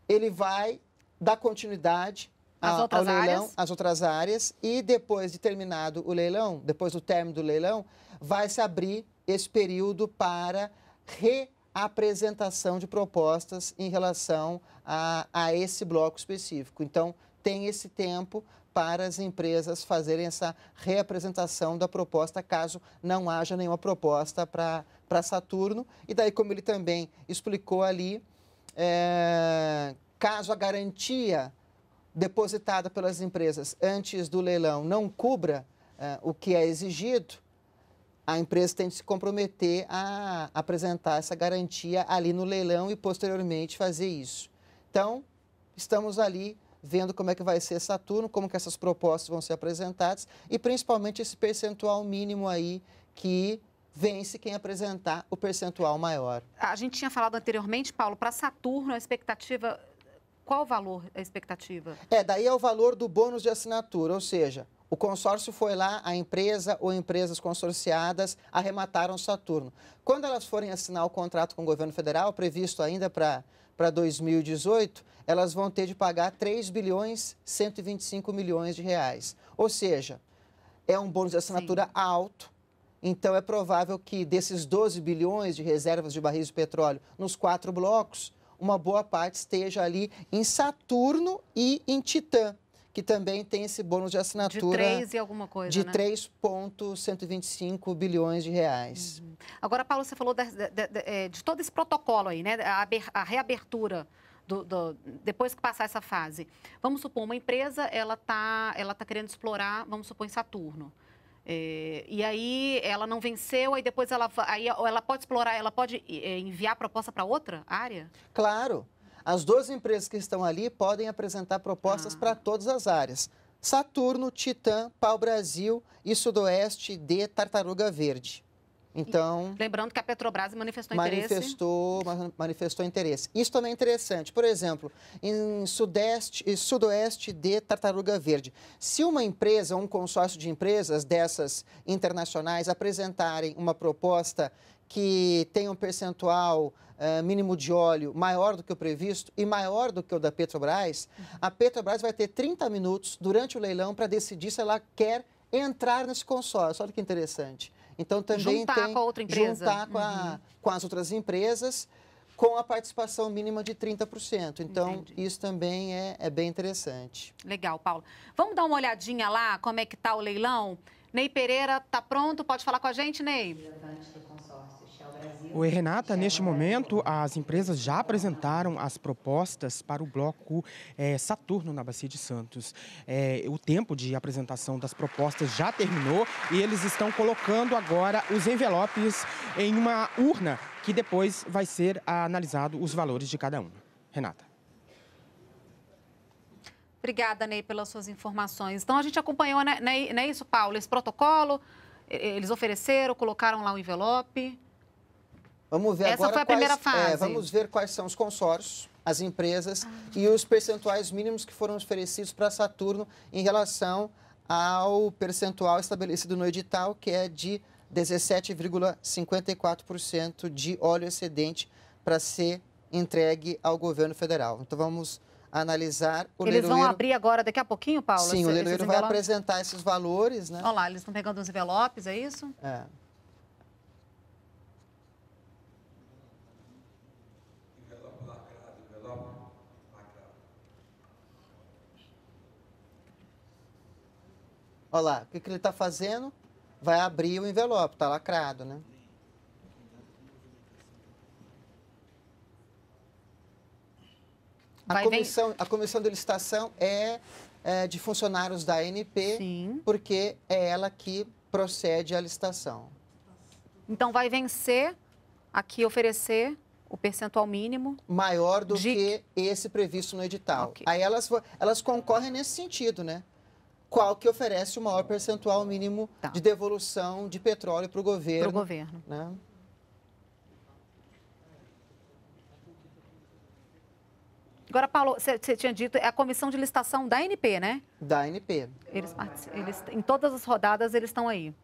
ele vai dar continuidade a, ao leilão, áreas. às outras áreas, e depois de terminado o leilão, depois do término do leilão, vai se abrir esse período para reapresentação de propostas em relação a, a esse bloco específico. Então, tem esse tempo para as empresas fazerem essa reapresentação da proposta, caso não haja nenhuma proposta para para Saturno. E daí, como ele também explicou ali, é, caso a garantia depositada pelas empresas antes do leilão não cubra é, o que é exigido, a empresa tem de se comprometer a apresentar essa garantia ali no leilão e posteriormente fazer isso. Então, estamos ali vendo como é que vai ser Saturno, como que essas propostas vão ser apresentadas e principalmente esse percentual mínimo aí que vence quem apresentar o percentual maior. A gente tinha falado anteriormente, Paulo, para Saturno a expectativa. Qual o valor a expectativa? É, daí é o valor do bônus de assinatura, ou seja, o consórcio foi lá, a empresa ou empresas consorciadas arremataram Saturno. Quando elas forem assinar o contrato com o governo federal, previsto ainda para para 2018, elas vão ter de pagar 3 bilhões 125 milhões de reais. Ou seja, é um bônus de assinatura Sim. alto, então, é provável que desses 12 bilhões de reservas de barris de petróleo nos quatro blocos, uma boa parte esteja ali em Saturno e em Titã, que também tem esse bônus de assinatura. De 3 e alguma coisa. De né? 3,125 bilhões de reais. Uhum. Agora, Paulo, você falou de, de, eh, de, todo esse protocolo aí, né? A, a reabertura. Do, do, depois que passar essa fase. Vamos supor, uma empresa, ela está ela tá querendo explorar, vamos supor, em Saturno. É, e aí ela não venceu, aí depois ela, aí ela pode explorar, ela pode é, enviar proposta para outra área? Claro. As duas empresas que estão ali podem apresentar propostas ah. para todas as áreas. Saturno, Titã, Pau Brasil e Sudoeste de Tartaruga Verde. Então. Lembrando que a Petrobras manifestou, manifestou interesse. Manifestou interesse. Isso também é interessante. Por exemplo, em sudeste e sudoeste de Tartaruga Verde. Se uma empresa, um consórcio de empresas dessas internacionais apresentarem uma proposta que tenha um percentual uh, mínimo de óleo maior do que o previsto e maior do que o da Petrobras, a Petrobras vai ter 30 minutos durante o leilão para decidir se ela quer entrar nesse consórcio. Olha que interessante. Então também juntar tem com a outra empresa. juntar com, a, uhum. com as outras empresas com a participação mínima de 30%. Então, Entendi. isso também é, é bem interessante. Legal, Paulo. Vamos dar uma olhadinha lá, como é que está o leilão? Ney Pereira, está pronto? Pode falar com a gente, Ney? Exatamente. Oi, Renata. Neste momento, as empresas já apresentaram as propostas para o bloco é, Saturno na Bacia de Santos. É, o tempo de apresentação das propostas já terminou e eles estão colocando agora os envelopes em uma urna que depois vai ser analisado os valores de cada um. Renata. Obrigada, Ney, pelas suas informações. Então, a gente acompanhou, né, não é isso, Paulo? Esse protocolo, eles ofereceram, colocaram lá o um envelope. Vamos ver Essa agora foi a quais, primeira é, fase. É, vamos ver quais são os consórcios, as empresas ah. e os percentuais mínimos que foram oferecidos para Saturno em relação ao percentual estabelecido no edital, que é de 17,54% de óleo excedente para ser entregue ao governo federal. Então vamos analisar o Eles leiloeiro... vão abrir agora daqui a pouquinho, Paulo? Sim, o leiloeiro vai apresentar esses valores, né? Olha lá, eles estão pegando os envelopes, é isso? É. Olha lá, o que, que ele está fazendo? Vai abrir o envelope, está lacrado, né? A comissão, a comissão de licitação é, é de funcionários da ANP, porque é ela que procede à licitação. Então vai vencer aqui oferecer o percentual mínimo maior do de... que esse previsto no edital. Okay. Aí elas, elas concorrem nesse sentido, né? qual que oferece o maior percentual mínimo tá. de devolução de petróleo para o governo. Para o governo. Né? Agora, Paulo, você tinha dito, é a comissão de licitação da NP, né? Da NP. Eles, eles, em todas as rodadas, eles estão aí.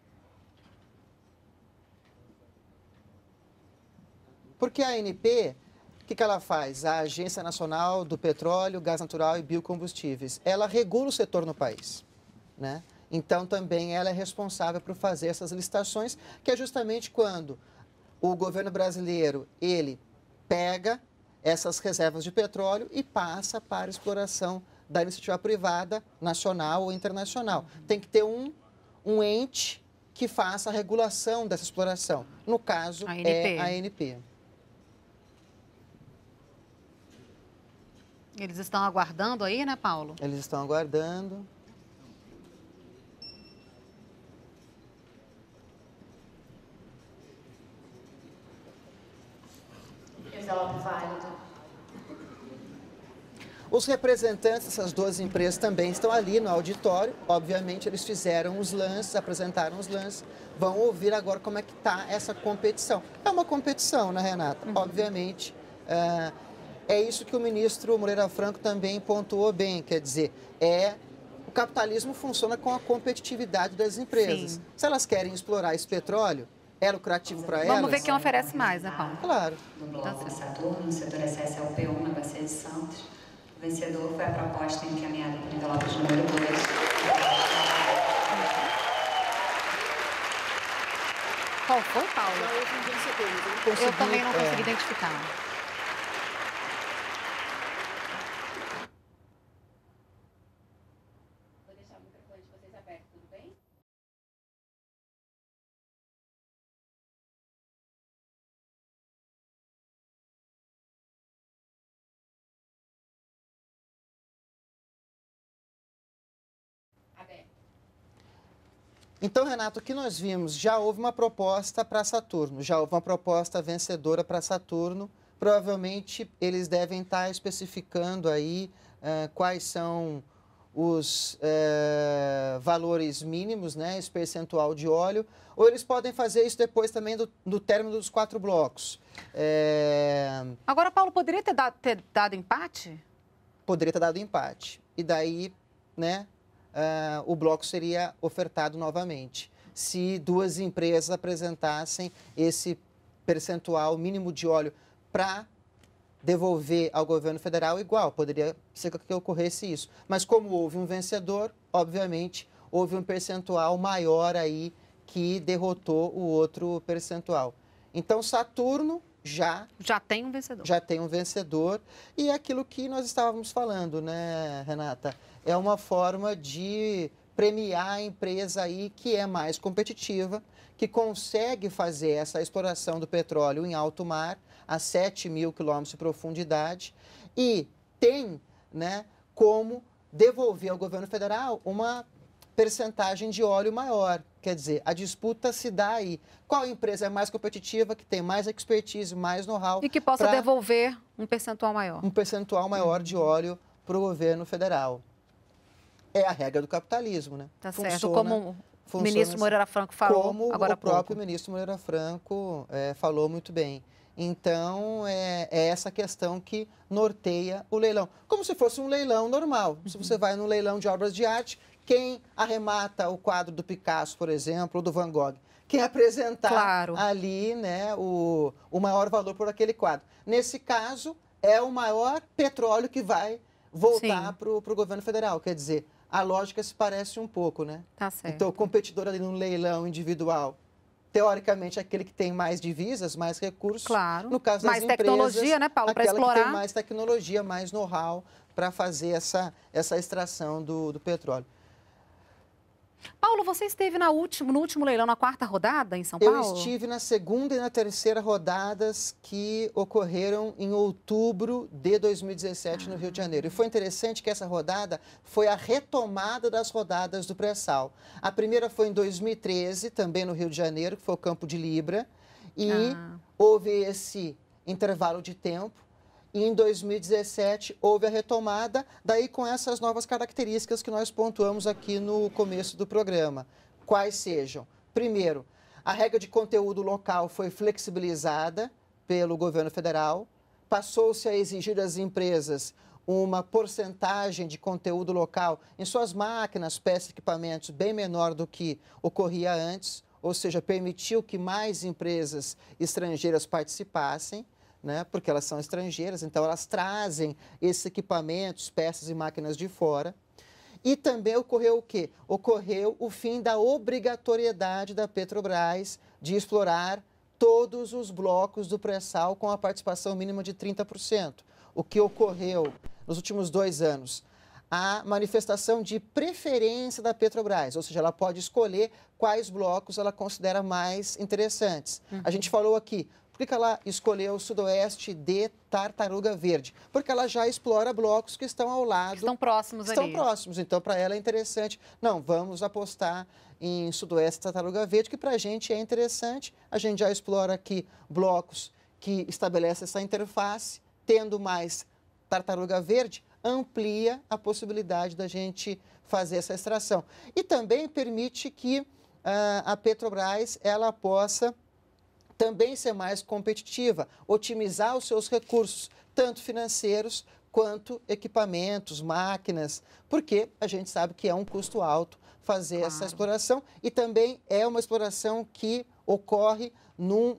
Porque a ANP, o que, que ela faz? A Agência Nacional do Petróleo, Gás Natural e Biocombustíveis. Ela regula o setor no país né? Então, também ela é responsável por fazer essas licitações, que é justamente quando o governo brasileiro, ele pega essas reservas de petróleo e passa para exploração da iniciativa privada, nacional ou internacional. Uhum. Tem que ter um, um ente que faça a regulação dessa exploração. No caso, é a ANP. Eles estão aguardando aí, né, Paulo? Eles estão aguardando. envelope válido. Os representantes dessas duas empresas também estão ali no auditório. Obviamente, eles fizeram os lances, apresentaram os lances. Vão ouvir agora como é que está essa competição. É uma competição, né, Renata? Uhum. Obviamente. Uh, é isso que o ministro Moreira Franco também pontuou bem, quer dizer, é o capitalismo funciona com a competitividade das empresas. Sim. Se elas querem explorar esse petróleo, é lucrativo para elas. Vamos ver quem oferece mais, né, Paulo? Claro. No bloco Saturno, no setor SSLP1, na Bacia de Santos. O vencedor foi a proposta encaminhada por Envelopes número 2. Qual foi, Paulo? Né? Eu também não consegui é. identificar. Então, Renato, o que nós vimos? Já houve uma proposta para Saturno, já houve uma proposta vencedora para Saturno. Provavelmente eles devem estar tá especificando aí uh, quais são os eh, valores mínimos, né, esse percentual de óleo, ou eles podem fazer isso depois também do, do término dos quatro blocos. É... Agora, Paulo, poderia ter dado, ter dado empate? Poderia ter dado empate. E daí, né, uh, o bloco seria ofertado novamente, se duas empresas apresentassem esse percentual mínimo de óleo para devolver ao governo federal igual, poderia ser que ocorresse isso. Mas como houve um vencedor, obviamente houve um percentual maior aí que derrotou o outro percentual. Então Saturno já já tem um vencedor. Já tem um vencedor e é aquilo que nós estávamos falando, né, Renata? É uma forma de premiar a empresa aí que é mais competitiva, que consegue fazer essa exploração do petróleo em alto mar, a 7 mil quilômetros de profundidade, e tem né, como devolver ao governo federal uma percentagem de óleo maior. Quer dizer, a disputa se dá aí. Qual empresa é mais competitiva, que tem mais expertise, mais know-how. E que possa pra... devolver um percentual maior. Um percentual maior de óleo para o governo federal. É a regra do capitalismo, né? Tá funciona, certo. Como o ministro Moreira Franco falou como agora o próprio ministro Moreira Franco é, falou muito bem. Então, é, é, essa questão que norteia o leilão. Como se fosse um leilão normal. Se você uhum. vai num leilão de obras de arte, quem arremata o quadro do Picasso, por exemplo, ou do Van Gogh. Quem apresentar claro. ali né, o, o maior valor por aquele quadro. Nesse caso, é o maior petróleo que vai voltar para o governo federal. Quer dizer, a lógica se parece um pouco, né? Tá certo. Então, o competidor ali num leilão individual teoricamente, é aquele que tem mais divisas, mais recursos. Claro. No caso das mais empresas, tecnologia, né, Paulo, para explorar. Que tem mais tecnologia, mais know-how para fazer essa, essa extração do, do petróleo. Paulo, você esteve na último, no último leilão, na quarta rodada em São Paulo? Eu estive na segunda e na terceira rodadas que ocorreram em outubro de 2017 ah. no Rio de Janeiro. E foi interessante que essa rodada foi a retomada das rodadas do pré-sal. A primeira foi em 2013, também no Rio de Janeiro, que foi o Campo de Libra. E ah. houve esse intervalo de tempo e em 2017 houve a retomada, daí com essas novas características que nós pontuamos aqui no começo do programa. Quais sejam? Primeiro, a regra de conteúdo local foi flexibilizada pelo governo federal, passou-se a exigir das empresas uma porcentagem de conteúdo local em suas máquinas, peças, equipamentos bem menor do que ocorria antes, ou seja, permitiu que mais empresas estrangeiras participassem né? porque elas são estrangeiras, então elas trazem esses equipamentos, peças e máquinas de fora. E também ocorreu o quê? Ocorreu o fim da obrigatoriedade da Petrobras de explorar todos os blocos do pré-sal com a participação mínima de 30%. O que ocorreu nos últimos dois anos? A manifestação de preferência da Petrobras, ou seja, ela pode escolher quais blocos ela considera mais interessantes. Uhum. A gente falou aqui por que ela escolheu o sudoeste de Tartaruga Verde? Porque ela já explora blocos que estão ao lado. Estão próximos estão ali. Estão próximos, então para ela é interessante. Não, vamos apostar em sudoeste de Tartaruga Verde, que para a gente é interessante. A gente já explora aqui blocos que estabelecem essa interface, tendo mais Tartaruga Verde, amplia a possibilidade da gente fazer essa extração. E também permite que uh, a Petrobras ela possa também ser mais competitiva, otimizar os seus recursos, tanto financeiros quanto equipamentos, máquinas, porque a gente sabe que é um custo alto fazer claro. essa exploração e também é uma exploração que ocorre num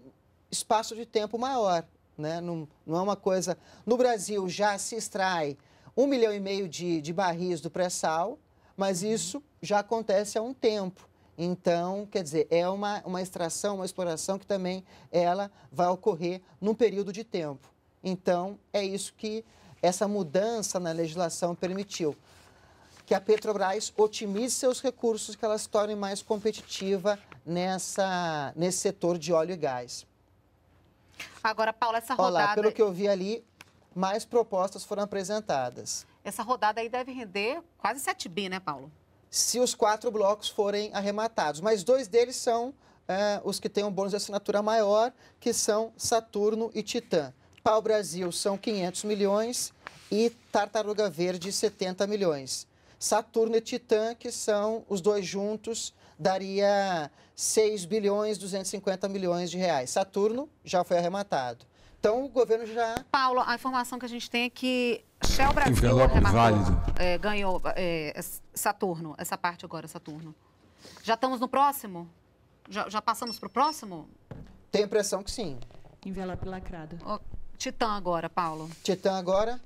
espaço de tempo maior, né? Não, não é uma coisa. No Brasil já se extrai um milhão e meio de, de barris do pré-sal, mas uhum. isso já acontece há um tempo. Então, quer dizer, é uma, uma extração, uma exploração que também ela vai ocorrer num período de tempo. Então, é isso que essa mudança na legislação permitiu. Que a Petrobras otimize seus recursos, que ela se torne mais competitiva nessa, nesse setor de óleo e gás. Agora, Paula, essa rodada... Olá, pelo que eu vi ali, mais propostas foram apresentadas. Essa rodada aí deve render quase 7 bi, né, Paulo? se os quatro blocos forem arrematados. Mas dois deles são é, os que têm um bônus de assinatura maior, que são Saturno e Titã. Pau Brasil são 500 milhões e Tartaruga Verde 70 milhões. Saturno e Titã, que são os dois juntos, daria 6 bilhões 250 milhões de reais. Saturno já foi arrematado. Então o governo já. Paulo, a informação que a gente tem é que Shell Brasil válido. é, ganhou é, Saturno, essa parte agora, é Saturno. Já estamos no próximo? Já, já passamos para o próximo? Tenho a impressão que sim. Envelope lacrado. Oh, Titã agora, Paulo. Titã agora.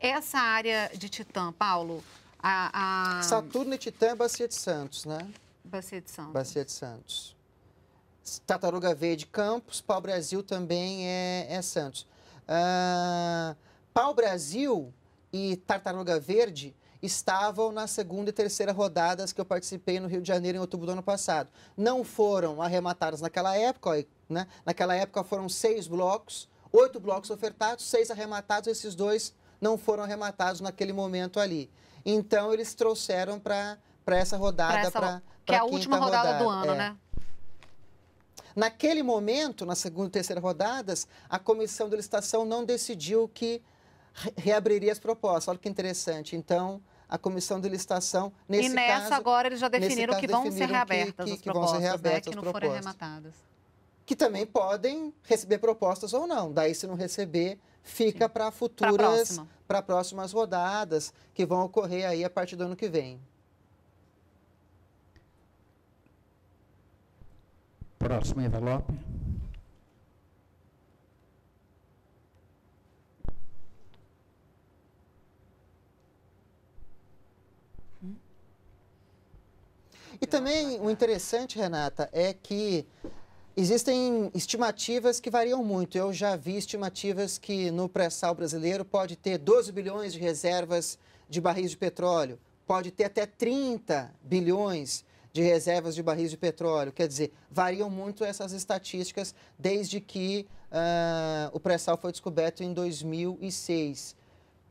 Essa área de Titã, Paulo, a, a... Saturno e Titã é Bacia de Santos, né? Bacia de Santos. Bacia de Santos. Tartaruga Verde, Campos. Pau Brasil também é, é Santos. Ah, Pau Brasil e Tartaruga Verde estavam na segunda e terceira rodadas que eu participei no Rio de Janeiro em outubro do ano passado. Não foram arrematadas naquela época, né? naquela época foram seis blocos, oito blocos ofertados, seis arrematados, esses dois não foram arrematados naquele momento ali. Então eles trouxeram para essa rodada, para que é a última rodada, rodada, do ano, é. né? Naquele momento, na segunda e terceira rodadas, a comissão de licitação não decidiu que reabriria as propostas. Olha que interessante. Então, a comissão de licitação, nesse caso... E nessa caso, agora eles já definiram que vão ser né? reabertas que, que, as propostas, que, né? que não forem arrematadas. Que também podem receber propostas ou não. Daí, se não receber, fica para futuras para próximas rodadas que vão ocorrer aí a partir do ano que vem. Próximo envelope. E também o interessante, Renata, é que Existem estimativas que variam muito. Eu já vi estimativas que no pré-sal brasileiro pode ter 12 bilhões de reservas de barris de petróleo, pode ter até 30 bilhões de reservas de barris de petróleo. Quer dizer, variam muito essas estatísticas desde que uh, o pré-sal foi descoberto em 2006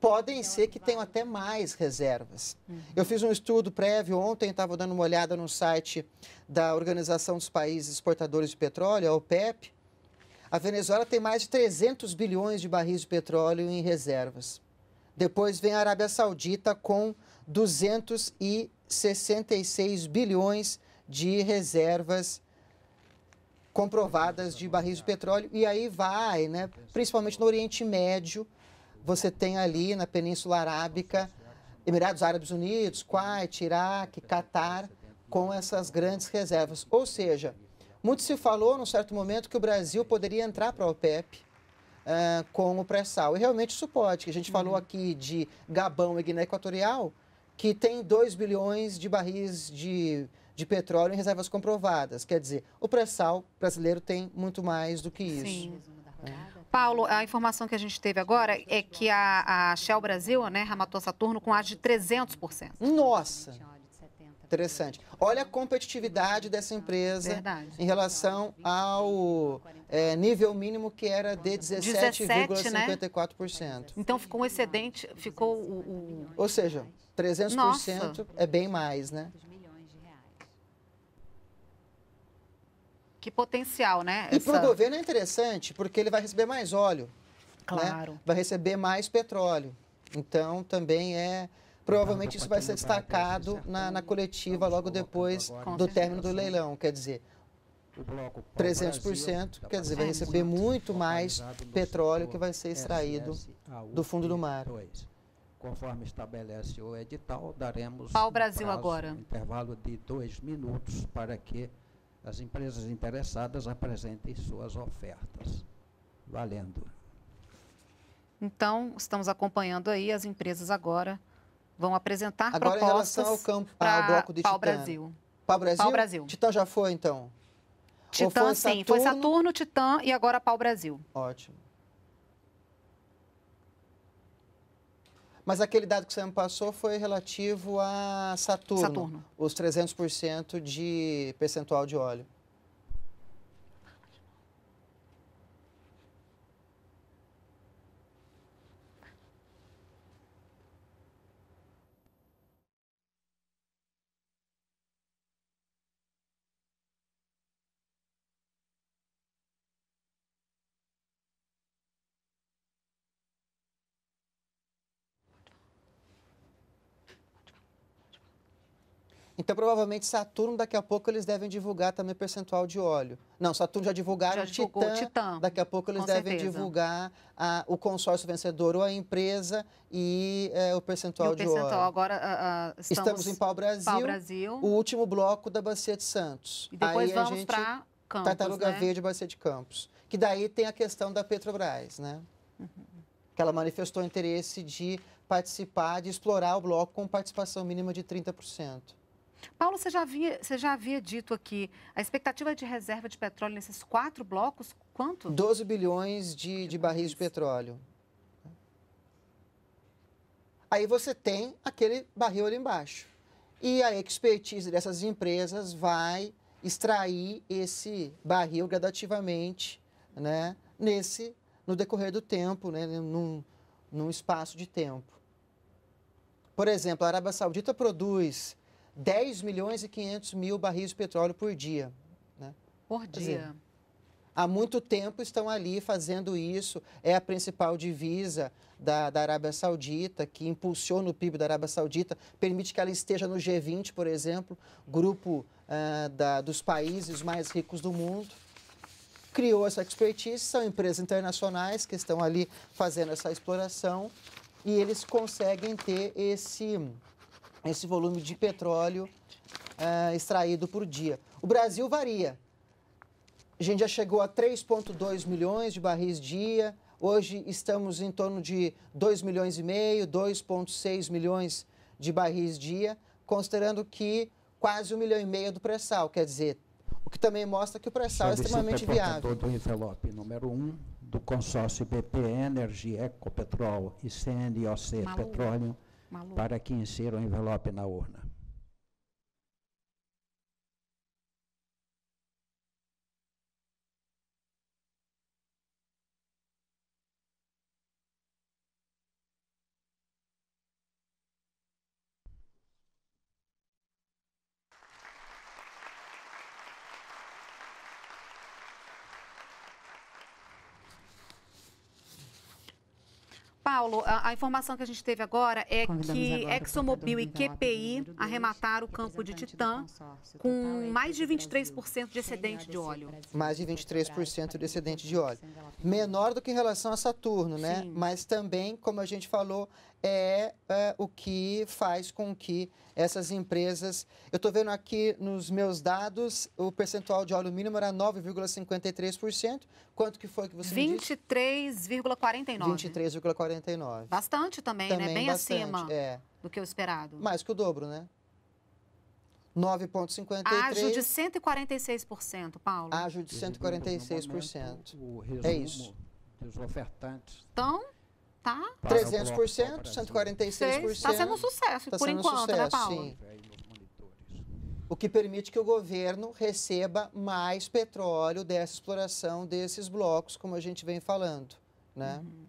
podem ser que tenham até mais reservas. Uhum. Eu fiz um estudo prévio ontem, estava dando uma olhada no site da Organização dos Países Exportadores de Petróleo, a OPEP. A Venezuela tem mais de 300 bilhões de barris de petróleo em reservas. Depois vem a Arábia Saudita com 266 bilhões de reservas comprovadas de barris de petróleo. E aí vai, né? principalmente no Oriente Médio, você tem ali na Península Arábica, Emirados Árabes Unidos, Kuwait, Iraque, Catar, com essas grandes reservas. Ou seja, muito se falou, num certo momento, que o Brasil poderia entrar para a OPEP uh, com o pré-sal. E realmente isso pode. A gente uhum. falou aqui de Gabão e Guiné Equatorial, que tem 2 bilhões de barris de, de petróleo em reservas comprovadas. Quer dizer, o pré-sal brasileiro tem muito mais do que isso. Sim. É. Paulo, a informação que a gente teve agora é que a, a Shell Brasil, né, rematou Saturno com ágio de 300%. Nossa! Interessante. Olha a competitividade dessa empresa Verdade. em relação ao é, nível mínimo que era de 17,54%. 17, né? Então ficou um excedente, ficou o. o... Ou seja, 300% Nossa. é bem mais, né? Que potencial, né? E essa... para o governo é interessante, porque ele vai receber mais óleo. Né? Claro. Né? Vai receber mais petróleo. Então, também é. Provavelmente então, isso vai ser destacado na, na coletiva logo depois do término do leilão. Quer dizer, 300%, quer dizer, vai é receber muito mais petróleo que vai ser extraído do fundo do mar. Conforme estabelece o edital, daremos ao Brasil agora intervalo de dois minutos para que as empresas interessadas apresentem suas ofertas. Valendo. Então, estamos acompanhando aí as empresas agora vão apresentar agora, propostas em relação ao campo, para ao bloco de Titã. Brasil. Pau Brasil. Pau Brasil. Titã já foi então. Titã, foi sim. Saturno? Foi Saturno, Titã e agora Pau Brasil. Ótimo. Mas aquele dado que você me passou foi relativo a Saturno. Saturno. Os 300% de percentual de óleo. Então, provavelmente, Saturno, daqui a pouco, eles devem divulgar também percentual de óleo. Não, Saturno já divulgaram já divulgou Titã, o Titã. Daqui a pouco, eles devem certeza. divulgar a, o consórcio vencedor ou a empresa e é, o percentual e o de percentual, óleo. Agora, ah, ah, estamos, estamos, em Pau-Brasil, Pau o último bloco da Bacia de Santos. E depois Aí vamos para Campos, Tartaruga né? Verde, Bacia de Campos. Que daí tem a questão da Petrobras, né? Uhum. Que ela manifestou interesse de participar, de explorar o bloco com participação mínima de 30%. Paulo, você já, havia, você já havia dito aqui, a expectativa de reserva de petróleo nesses quatro blocos, quanto? 12 bilhões de, de barris de petróleo. Aí você tem aquele barril ali embaixo. E a expertise dessas empresas vai extrair esse barril gradativamente, né, nesse no decorrer do tempo, né, num, num espaço de tempo. Por exemplo, a Arábia Saudita produz 10 milhões e 500 mil barris de petróleo por dia. Né? Por assim, dia. Dizer, há muito tempo estão ali fazendo isso, é a principal divisa da, da Arábia Saudita, que impulsiona o PIB da Arábia Saudita, permite que ela esteja no G20, por exemplo, grupo eh, da, dos países mais ricos do mundo. Criou essa expertise, são empresas internacionais que estão ali fazendo essa exploração e eles conseguem ter esse esse volume de petróleo é, extraído por dia. O Brasil varia. A gente já chegou a 3,2 milhões de barris dia. Hoje estamos em torno de 2 milhões e meio, 2,6 milhões de barris dia, considerando que quase um milhão e meio do pré-sal, quer dizer, o que também mostra que o pré-sal é extremamente viável. do envelope número 1 um do consórcio BP Energy, Ecopetrol e CNOC Petróleo para que insira o envelope na urna. Paulo, a, a, informação que a gente teve agora é Convidamos que agora ExxonMobil e QPI arremataram o campo de Titã com mais de 23% de excedente de óleo. Mais de 23% de excedente de óleo. Menor do que em relação a Saturno, né? Sim. Mas também, como a gente falou, é, é, o que faz com que essas empresas. Eu estou vendo aqui nos meus dados, o percentual de óleo mínimo era 9,53%. Quanto que foi que você 23,49%. 23,49%. Bastante também, né? também né? Bem bastante, acima é. do que o esperado. Mais que o dobro, né? 9,53%. Ágio de 146%, Paulo. Ágio de 146%. Momento, o é isso. dos ofertantes. Então tá? 300%, 146%. Está sendo um sucesso, tá por sendo enquanto, né, sucesso, né, Paulo? Sim. O que permite que o governo receba mais petróleo dessa exploração desses blocos, como a gente vem falando, né? Uhum.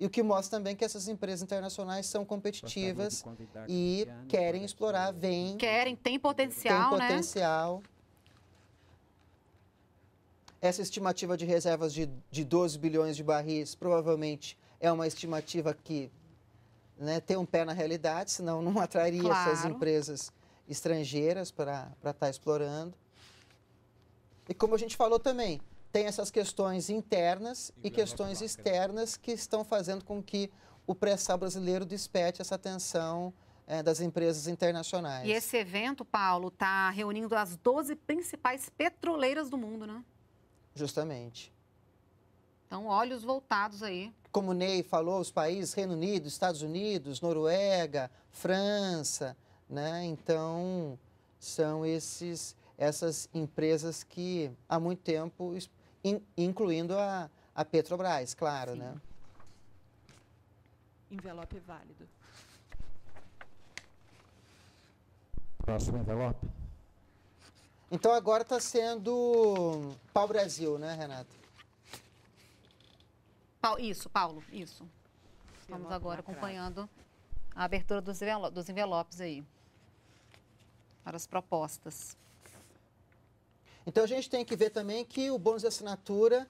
E o que mostra também que essas empresas internacionais são competitivas e querem né? explorar, vêm. Querem, tem potencial, tem né? potencial. Né? Essa estimativa de reservas de, de 12 bilhões de barris provavelmente é uma estimativa que né, tem um pé na realidade, senão não atrairia claro. essas empresas estrangeiras para estar tá explorando. E como a gente falou também, tem essas questões internas e, e questões né? externas que estão fazendo com que o pré-sal brasileiro desperte essa atenção é, das empresas internacionais. E esse evento, Paulo, está reunindo as 12 principais petroleiras do mundo, né? Justamente. Então, olhos voltados aí. Como o Ney falou, os países, Reino Unido, Estados Unidos, Noruega, França, né? Então, são esses, essas empresas que há muito tempo, incluindo a, a Petrobras, claro, Sim. né? Envelope válido. Próximo envelope. Então agora está sendo pau-brasil, né, Renata? Pa isso, Paulo, isso. Estamos agora acompanhando a abertura dos envelopes, dos envelopes aí para as propostas. Então a gente tem que ver também que o bônus de assinatura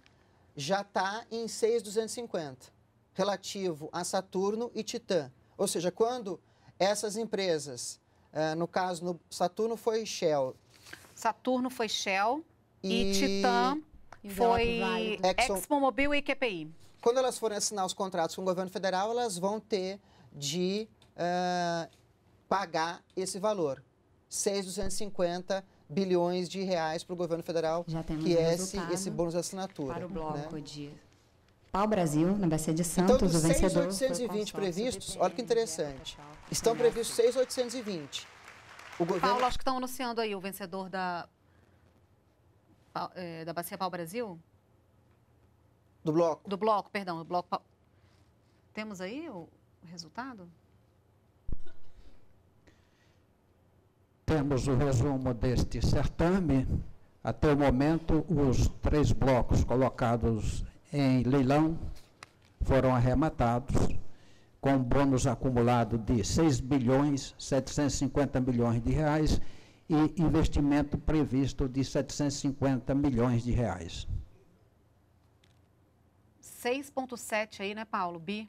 já está em 6,250, relativo a Saturno e Titã. Ou seja, quando essas empresas, eh, no caso, no Saturno foi Shell. Saturno foi Shell e, e Titã foi Exxon... ExxonMobil e QPI quando elas forem assinar os contratos com o governo federal, elas vão ter de uh, pagar esse valor, 6,250 bilhões de reais para o governo federal, que é esse, esse bônus de assinatura. Para o né? bloco né? de Pau Brasil, na Bacia de então, Santos, então, dos o vencedor. 6,820 previstos, olha que interessante, estão previstos 6,820. O governo... Paulo, acho que estão anunciando aí o vencedor da, eh, da Bacia Pau Brasil. Do bloco. Do bloco, perdão, do bloco. Temos aí o resultado? Temos o resumo deste certame. Até o momento, os três blocos colocados em leilão foram arrematados com um bônus acumulado de 6 bilhões 750 milhões de reais e investimento previsto de 750 milhões de reais. 6,7 aí, né, Paulo? Bi?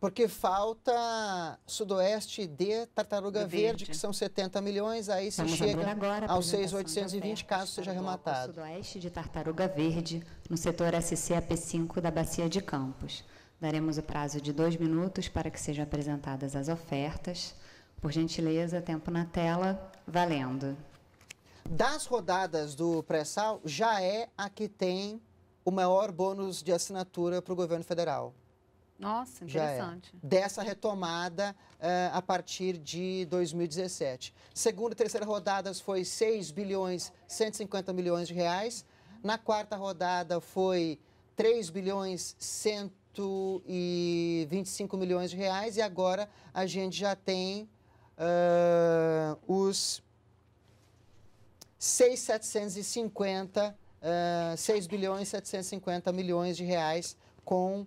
Porque falta Sudoeste de Tartaruga verde. verde, que são 70 milhões, aí se chega agora, aos 6,820 caso seja rematado. Sudoeste de Tartaruga Verde, no setor SCAP5 da Bacia de Campos. Daremos o prazo de dois minutos para que sejam apresentadas as ofertas. Por gentileza, tempo na tela, valendo. Das rodadas do pré-sal, já é a que tem o maior bônus de assinatura para o governo federal. Nossa, interessante. É. Dessa retomada uh, a partir de 2017. Segunda e terceira rodadas foi 6 bilhões 150 milhões de reais. Na quarta rodada foi 3 bilhões 125 milhões de reais. E agora a gente já tem uh, os 6,750 milhões 6 é, bilhões 750 milhões de reais com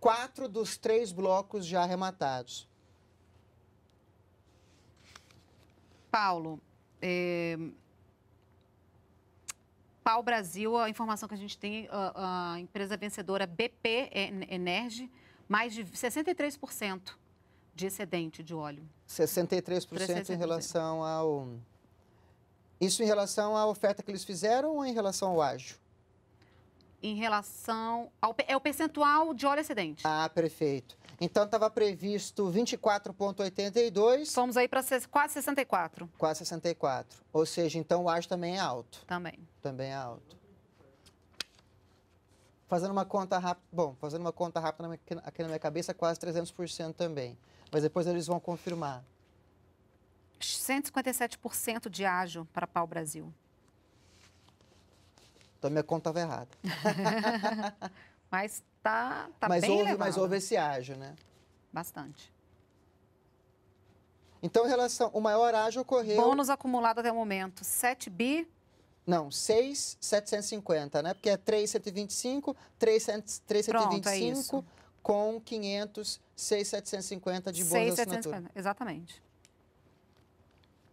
quatro dos três blocos já arrematados. Paulo, é... Pau Brasil, a informação que a gente tem, a, a empresa vencedora BP Energy, mais de 63% de excedente de óleo. 63%, 63%. em relação ao isso em relação à oferta que eles fizeram ou em relação ao ágio? Em relação ao é o percentual de óleo excedente. Ah, perfeito. Então estava previsto 24,82. Somos aí para quase 64. Quase 64. Ou seja, então o ágio também é alto. Também. Também é alto. Fazendo uma conta rápida, bom, fazendo uma conta rápida aqui na minha cabeça, quase 300% também. Mas depois eles vão confirmar. 157% de ágio para Pau Brasil. Então minha conta estava errada. mas tá, tá mas bem houve, elevado. Mas houve esse ágio, né? Bastante. Então, em relação, o maior ágio ocorreu... Bônus acumulado até o momento, 7 bi... Não, 6,750, né? Porque é 3,125, 3,125 é com 500, 6,750 de bônus 6, assinatura. Exatamente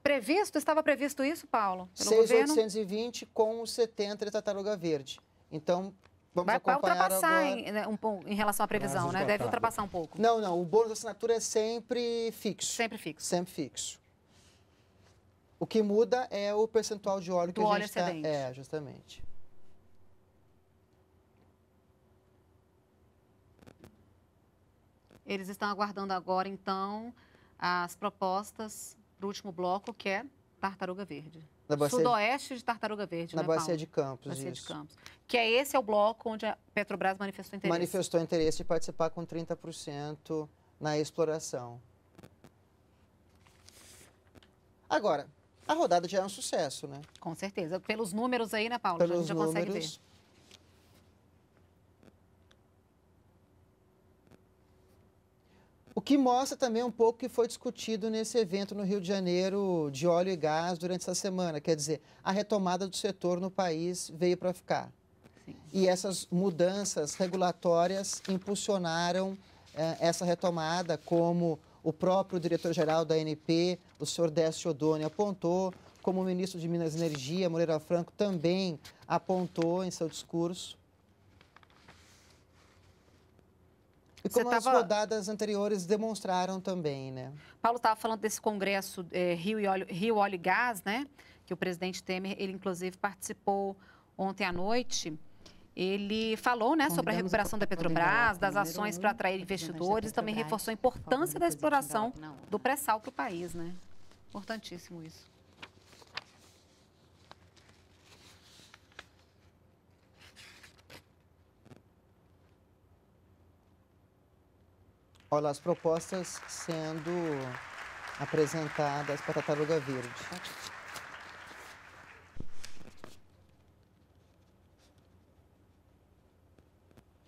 previsto, estava previsto isso, Paulo? 6,820 com o 70 de tartaruga verde. Então, vamos vai, vai ultrapassar agora... em, né, um, em relação à previsão, né? Deve ultrapassar um pouco. Não, não. O bônus da assinatura é sempre fixo. Sempre fixo. Sempre fixo. O que muda é o percentual de óleo Do que a gente está... É, justamente. Eles estão aguardando agora, então, as propostas para o último bloco, que é Tartaruga Verde. Sudoeste de Tartaruga Verde, Na né, Bacia Paulo? de Campos, Bacia isso. de Campos. Que é esse é o bloco onde a Petrobras manifestou interesse. Manifestou interesse de participar com 30% na exploração. Agora, a rodada já é um sucesso, né? Com certeza. Pelos números aí, né, Paulo? Pelos a gente já números, consegue ver. que mostra também um pouco que foi discutido nesse evento no Rio de Janeiro de óleo e gás durante essa semana. Quer dizer, a retomada do setor no país veio para ficar. Sim. E essas mudanças regulatórias impulsionaram eh, essa retomada, como o próprio diretor-geral da ANP, o senhor Décio Odoni, apontou, como o ministro de Minas e Energia, Moreira Franco, também apontou em seu discurso. E como tava... as rodadas anteriores demonstraram também, né? Paulo estava falando desse congresso é, Rio, e Óleo, Rio Óleo e Gás, né? Que o presidente Temer, ele inclusive participou ontem à noite. Ele falou né, sobre a recuperação da Petrobras, das ações para atrair investidores e também reforçou a importância da exploração do pré-sal para o país. Né? Importantíssimo isso. Olha, as propostas sendo apresentadas para a tartaruga verde.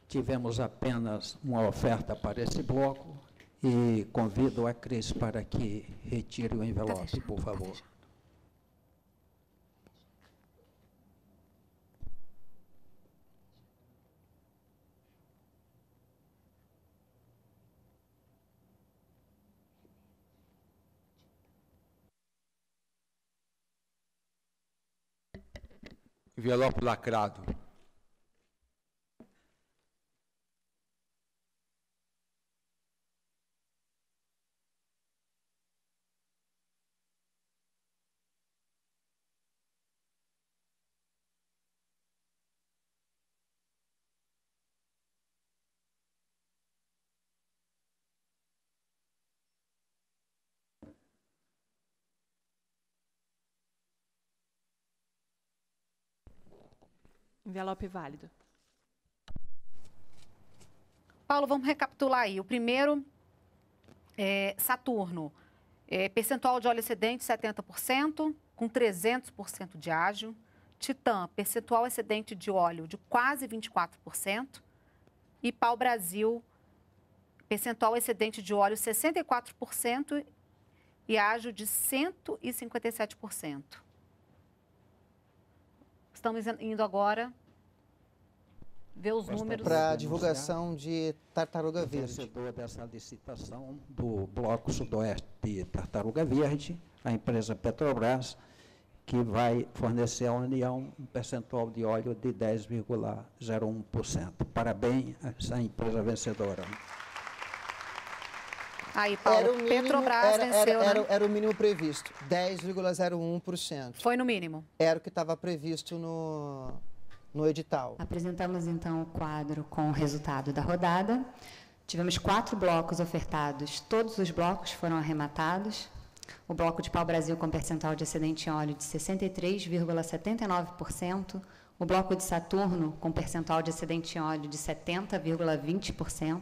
Tivemos apenas uma oferta para esse bloco e convido a Cris para que retire o envelope, por favor. envelope lacrado. envelope válido. Paulo, vamos recapitular aí. O primeiro, é, Saturno, é, percentual de óleo excedente 70%, com 300% de ágio. Titã, percentual excedente de óleo de quase 24%. E Pau Brasil, percentual excedente de óleo 64% e ágio de 157%. Estamos indo agora ver os números. Para a divulgação de Tartaruga Verde. O vencedor dessa licitação do Bloco Sudoeste de Tartaruga Verde, a empresa Petrobras, que vai fornecer à União um percentual de óleo de 10,01%. Parabéns à empresa vencedora. Aí, Paulo, era o mínimo, Petrobras era, venceu, né? era, né? era, o mínimo previsto, 10,01%. Foi no mínimo? Era o que estava previsto no, no edital. Apresentamos então o quadro com o resultado da rodada. Tivemos quatro blocos ofertados, todos os blocos foram arrematados. O bloco de pau-brasil com percentual de excedente em óleo de 63,79%, o bloco de Saturno com percentual de excedente em óleo de 70,20%,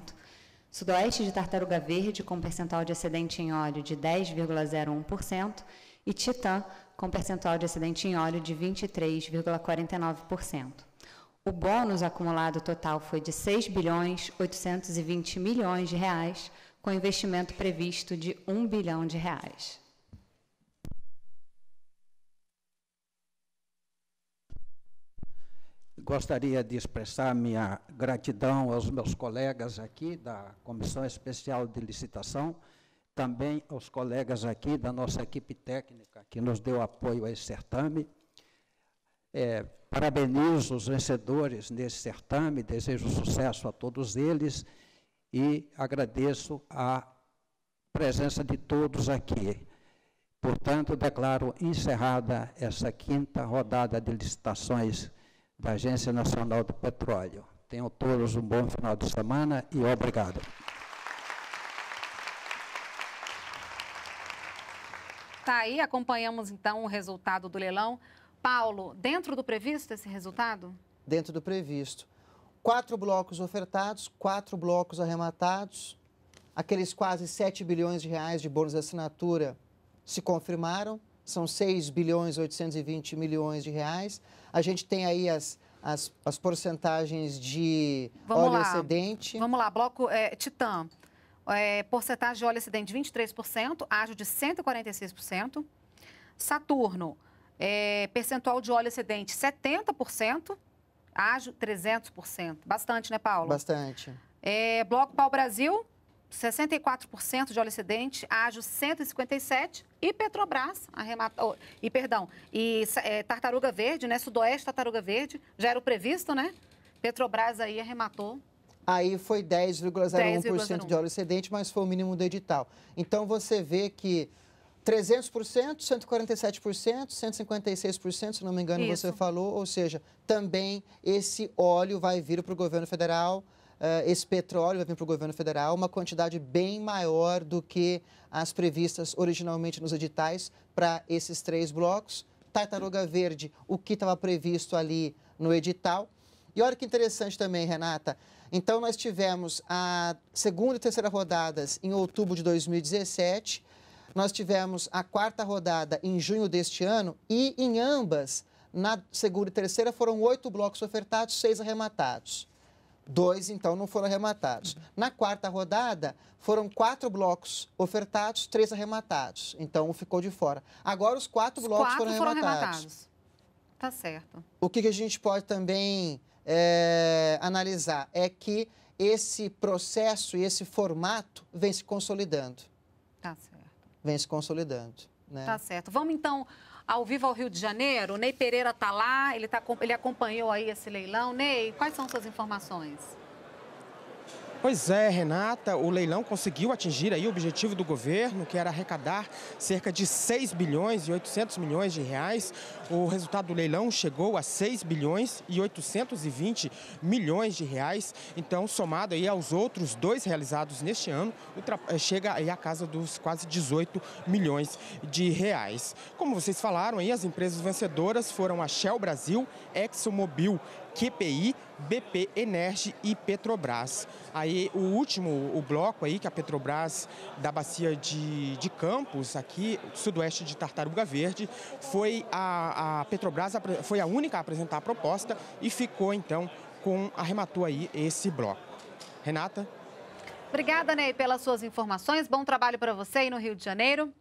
Sudoeste de Tartaruga Verde com percentual de excedente em óleo de 10,01% e Titã com percentual de acidente em óleo de 23,49%. O bônus acumulado total foi de 6 bilhões 820 milhões de reais, com investimento previsto de 1 bilhão de reais. Gostaria de expressar minha gratidão aos meus colegas aqui da Comissão Especial de Licitação, também aos colegas aqui da nossa equipe técnica que nos deu apoio a esse certame. É, parabenizo os vencedores nesse certame, desejo sucesso a todos eles e agradeço a presença de todos aqui. Portanto, declaro encerrada essa quinta rodada de licitações da Agência Nacional do Petróleo. Tenham todos um bom final de semana e obrigado. Tá aí, acompanhamos então o resultado do leilão. Paulo, dentro do previsto esse resultado? Dentro do previsto. Quatro blocos ofertados, quatro blocos arrematados. Aqueles quase 7 bilhões de reais de bônus de assinatura se confirmaram, são 6 bilhões 820 milhões de reais. A gente tem aí as, as, as porcentagens de Vamos óleo lá. excedente. Vamos lá, bloco é, Titã. É, porcentagem de óleo acidente 23%, ágio de 146%. Saturno, é, percentual de óleo excedente 70%, ágio 300%. Bastante, né, Paulo? Bastante. É, bloco Pau Brasil, 64% de óleo excedente, ágio 157 e Petrobras arrematou. oh, e perdão, e é, Tartaruga Verde, né, Sudoeste Tartaruga Verde, já era o previsto, né? Petrobras aí arrematou aí foi 10,01% 10 de óleo excedente, mas foi o mínimo do edital. Então você vê que 300%, 147%, 156%, se não me engano, Isso. você falou, ou seja, também esse óleo vai vir para o governo federal, eh, esse petróleo vai vir para o governo federal, uma quantidade bem maior do que as previstas originalmente nos editais para esses três blocos. Tartaruga Verde, o que estava previsto ali no edital. E olha que interessante também, Renata, então, nós tivemos a segunda e terceira rodadas em outubro de 2017, nós tivemos a quarta rodada em junho deste ano e em ambas, na segunda e terceira, foram oito blocos ofertados, seis arrematados. Dois, então, não foram arrematados. Na quarta rodada, foram quatro blocos ofertados, três arrematados. Então, um ficou de fora. Agora, os quatro os blocos quatro foram, foram arrematados. arrematados. Tá certo. O que, que a gente pode também é, analisar é que esse processo e esse formato vem se consolidando. Tá certo. Vem se consolidando. Né? Tá certo. Vamos então ao vivo ao Rio de Janeiro. O Ney Pereira está lá, ele, tá, ele acompanhou aí esse leilão. Ney, quais são suas informações? Pois é, Renata, o leilão conseguiu atingir aí o objetivo do governo, que era arrecadar cerca de 6 bilhões e 800 milhões de reais. O resultado do leilão chegou a 6 bilhões e 820 milhões de reais. Então, somado aí aos outros dois realizados neste ano, eh, chega aí a casa dos quase 18 milhões de reais. Como vocês falaram aí, as empresas vencedoras foram a Shell Brasil, ExxonMobil QPI, BP Energy e Petrobras. Aí o último, o bloco aí, que a Petrobras da bacia de, de Campos, aqui, sudoeste de Tartaruga Verde, foi a, a Petrobras foi a única a apresentar a proposta e ficou então com, arrematou aí esse bloco. Renata? Obrigada, Ney, pelas suas informações. Bom trabalho para você aí no Rio de Janeiro.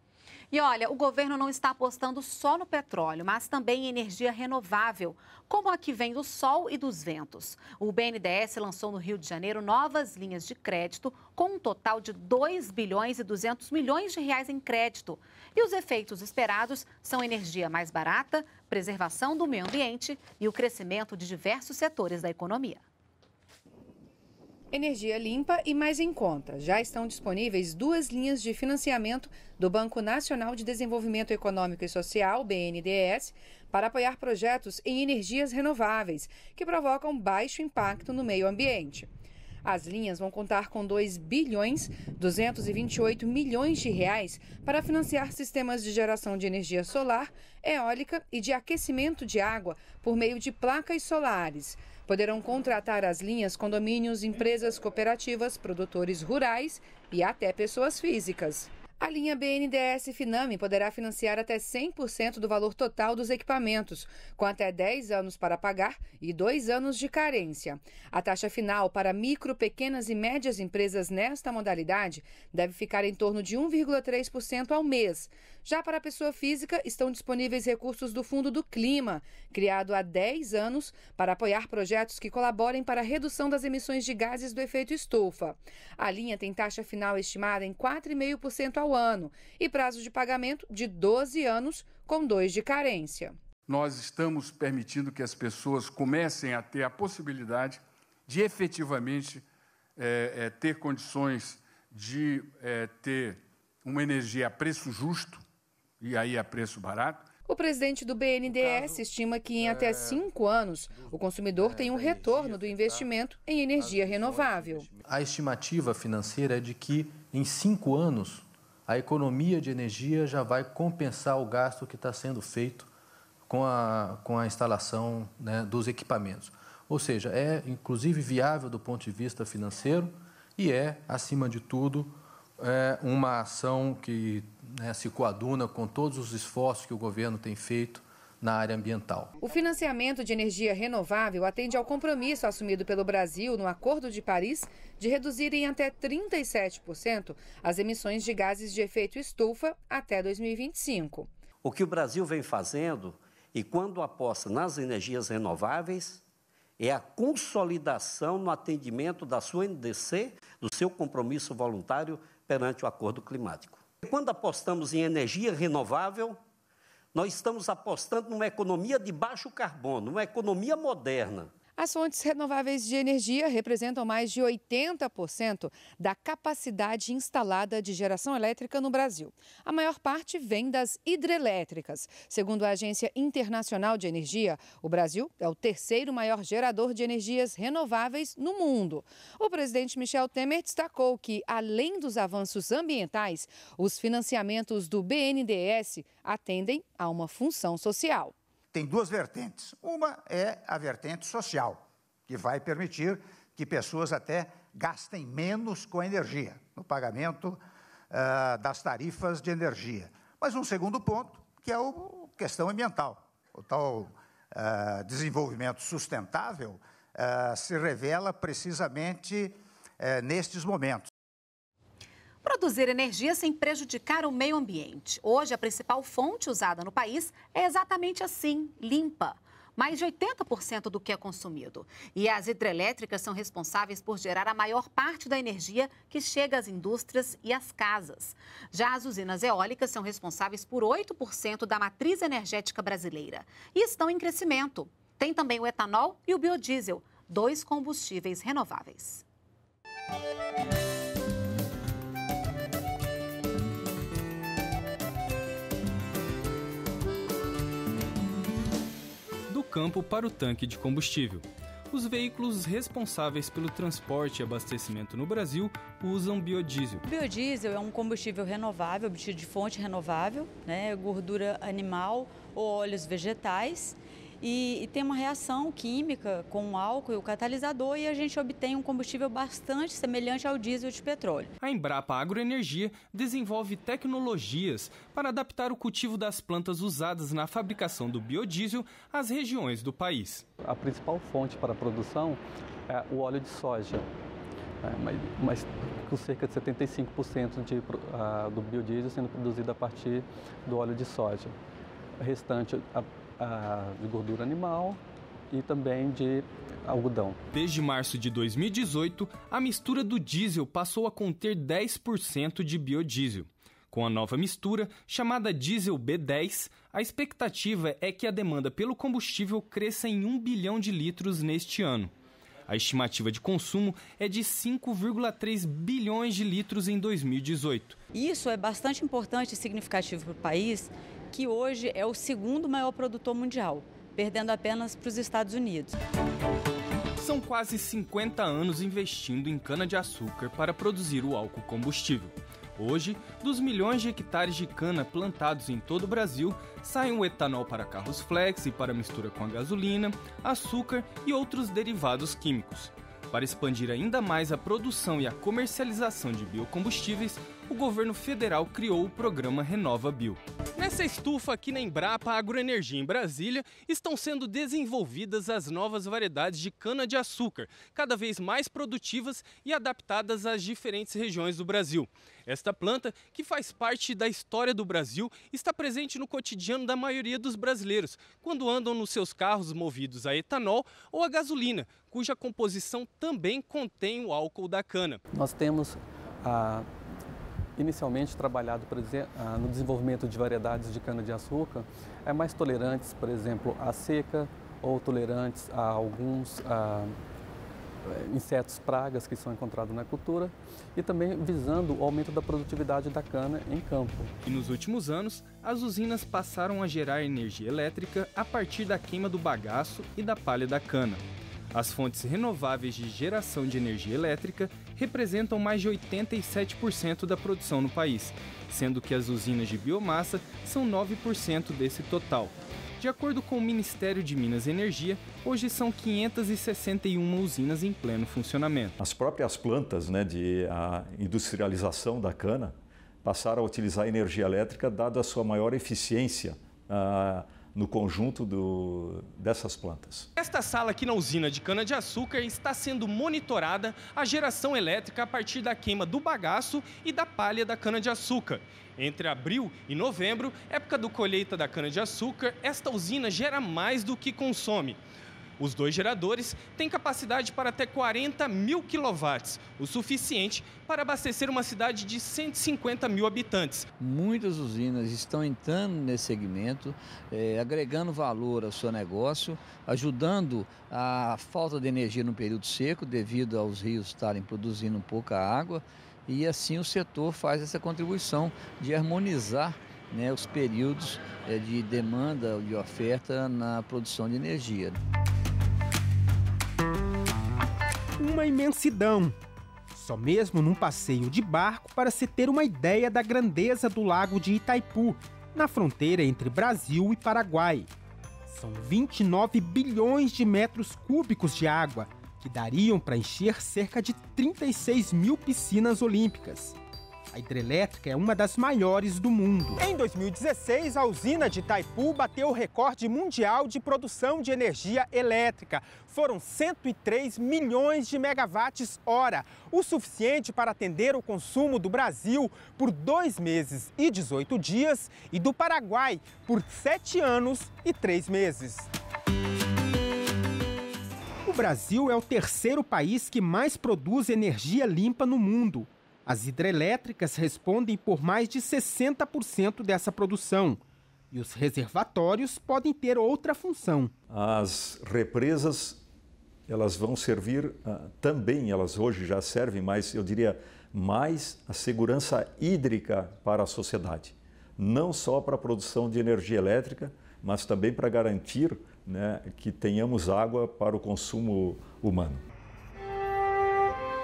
E olha, o governo não está apostando só no petróleo, mas também em energia renovável, como a que vem do sol e dos ventos. O BNDES lançou no Rio de Janeiro novas linhas de crédito com um total de 2 bilhões e 200 milhões de reais em crédito. E os efeitos esperados são energia mais barata, preservação do meio ambiente e o crescimento de diversos setores da economia energia limpa e mais em conta. Já estão disponíveis duas linhas de financiamento do Banco Nacional de Desenvolvimento Econômico e Social, BNDES, para apoiar projetos em energias renováveis, que provocam baixo impacto no meio ambiente. As linhas vão contar com 2 bilhões 228 milhões de reais para financiar sistemas de geração de energia solar, eólica e de aquecimento de água por meio de placas solares poderão contratar as linhas condomínios, empresas cooperativas, produtores rurais e até pessoas físicas. A linha BNDES Finame poderá financiar até 100% do valor total dos equipamentos, com até 10 anos para pagar e 2 anos de carência. A taxa final para micro, pequenas e médias empresas nesta modalidade deve ficar em torno de 1,3% ao mês. Já para a pessoa física, estão disponíveis recursos do Fundo do Clima, criado há 10 anos para apoiar projetos que colaborem para a redução das emissões de gases do efeito estufa. A linha tem taxa final estimada em 4,5% ao ano e prazo de pagamento de 12 anos, com dois de carência. Nós estamos permitindo que as pessoas comecem a ter a possibilidade de efetivamente é, é, ter condições de é, ter uma energia a preço justo, e aí a é preço barato. O presidente do BNDES estima que em até é, cinco anos o consumidor é, tem um retorno do tá? investimento em tá energia renovável. A estimativa financeira é de que em cinco anos a economia de energia já vai compensar o gasto que está sendo feito com a, com a instalação né, dos equipamentos. Ou seja, é inclusive viável do ponto de vista financeiro e é, acima de tudo, é uma ação que né, se coaduna com todos os esforços que o governo tem feito na área ambiental. O financiamento de energia renovável atende ao compromisso assumido pelo Brasil no Acordo de Paris de reduzir em até 37% as emissões de gases de efeito estufa até 2025. O que o Brasil vem fazendo e quando aposta nas energias renováveis é a consolidação no atendimento da sua NDC, do seu compromisso voluntário perante o acordo climático. Quando apostamos em energia renovável, nós estamos apostando numa economia de baixo carbono, uma economia moderna, as fontes renováveis de energia representam mais de 80% da capacidade instalada de geração elétrica no Brasil. A maior parte vem das hidrelétricas. Segundo a Agência Internacional de Energia, o Brasil é o terceiro maior gerador de energias renováveis no mundo. O presidente Michel Temer destacou que, além dos avanços ambientais, os financiamentos do BNDES atendem a uma função social tem duas vertentes. Uma é a vertente social, que vai permitir que pessoas até gastem menos com a energia, no pagamento uh, das tarifas de energia. Mas um segundo ponto, que é a questão ambiental. O tal uh, desenvolvimento sustentável uh, se revela precisamente eh, nestes momentos. Produzir energia sem prejudicar o meio ambiente. Hoje, a principal fonte usada no país é exatamente assim, limpa. Mais de 80% do que é consumido. E as hidrelétricas são responsáveis por gerar a maior parte da energia que chega às indústrias e às casas. Já as usinas eólicas são responsáveis por 8% da matriz energética brasileira e estão em crescimento. Tem também o etanol e o biodiesel, dois combustíveis renováveis. campo para o tanque de combustível. Os veículos responsáveis pelo transporte e abastecimento no Brasil usam biodiesel. biodiesel é um combustível renovável, obtido de fonte renovável, né, gordura animal ou óleos vegetais e, e tem uma reação química com o álcool e o catalisador e a gente obtém um combustível bastante semelhante ao diesel de petróleo. A Embrapa Agroenergia desenvolve tecnologias para adaptar o cultivo das plantas usadas na fabricação do biodiesel às regiões do país. A principal fonte para a produção é o óleo de soja, né, mas, mas com cerca de 75% de, uh, do biodiesel sendo produzido a partir do óleo de soja. O restante, a ah, de gordura animal e também de algodão. Desde março de 2018, a mistura do diesel passou a conter 10% de biodiesel. Com a nova mistura, chamada diesel B10, a expectativa é que a demanda pelo combustível cresça em 1 bilhão de litros neste ano. A estimativa de consumo é de 5,3 bilhões de litros em 2018. Isso é bastante importante e significativo para o país, que hoje é o segundo maior produtor mundial, perdendo apenas para os Estados Unidos. São quase 50 anos investindo em cana-de-açúcar para produzir o álcool combustível. Hoje, dos milhões de hectares de cana plantados em todo o Brasil, saem o etanol para carros flex e para mistura com a gasolina, açúcar e outros derivados químicos. Para expandir ainda mais a produção e a comercialização de biocombustíveis, o governo federal criou o programa Renova Bio. Nessa estufa aqui na Embrapa Agroenergia em Brasília, estão sendo desenvolvidas as novas variedades de cana-de-açúcar, cada vez mais produtivas e adaptadas às diferentes regiões do Brasil. Esta planta, que faz parte da história do Brasil, está presente no cotidiano da maioria dos brasileiros, quando andam nos seus carros movidos a etanol ou a gasolina, cuja composição também contém o álcool da cana. Nós temos a inicialmente trabalhado por exemplo, ah, no desenvolvimento de variedades de cana-de-açúcar, é mais tolerantes, por exemplo, à seca ou tolerantes a alguns a ah, eh, insetos pragas que são encontrados na cultura e também visando o aumento da produtividade da cana em campo. E nos últimos anos, as usinas passaram a gerar energia elétrica a partir da queima do bagaço e da palha da cana. As fontes renováveis de geração de energia elétrica representam mais de 87% da produção no país, sendo que as usinas de biomassa são 9% desse total. De acordo com o Ministério de Minas e Energia, hoje são 561 usinas em pleno funcionamento. As próprias plantas né, de industrialização da cana passaram a utilizar energia elétrica, dado a sua maior eficiência. Ah, no conjunto do, dessas plantas. Esta sala aqui na usina de cana-de-açúcar está sendo monitorada a geração elétrica a partir da queima do bagaço e da palha da cana-de-açúcar. Entre abril e novembro, época do colheita da cana-de-açúcar, esta usina gera mais do que consome. Os dois geradores têm capacidade para até 40 mil quilowatts, o suficiente para abastecer uma cidade de 150 mil habitantes. Muitas usinas estão entrando nesse segmento, é, agregando valor ao seu negócio, ajudando a falta de energia no período seco, devido aos rios estarem produzindo pouca água, e assim o setor faz essa contribuição de harmonizar né, os períodos é, de demanda e oferta na produção de energia uma imensidão. Só mesmo num passeio de barco para se ter uma ideia da grandeza do lago de Itaipu, na fronteira entre Brasil e Paraguai. São 29 bilhões de metros cúbicos de água, que dariam para encher cerca de 36 mil piscinas olímpicas. A hidrelétrica é uma das maiores do mundo. Em 2016, a usina de Itaipu bateu o recorde mundial de produção de energia elétrica. Foram 103 milhões de megawatts hora, o suficiente para atender o consumo do Brasil por dois meses e 18 dias e do Paraguai por sete anos e três meses. O Brasil é o terceiro país que mais produz energia limpa no mundo. As hidrelétricas respondem por mais de 60% dessa produção. E os reservatórios podem ter outra função. As represas, elas vão servir uh, também, elas hoje já servem, mas eu diria mais a segurança hídrica para a sociedade. Não só para a produção de energia elétrica, mas também para garantir né, que tenhamos água para o consumo humano.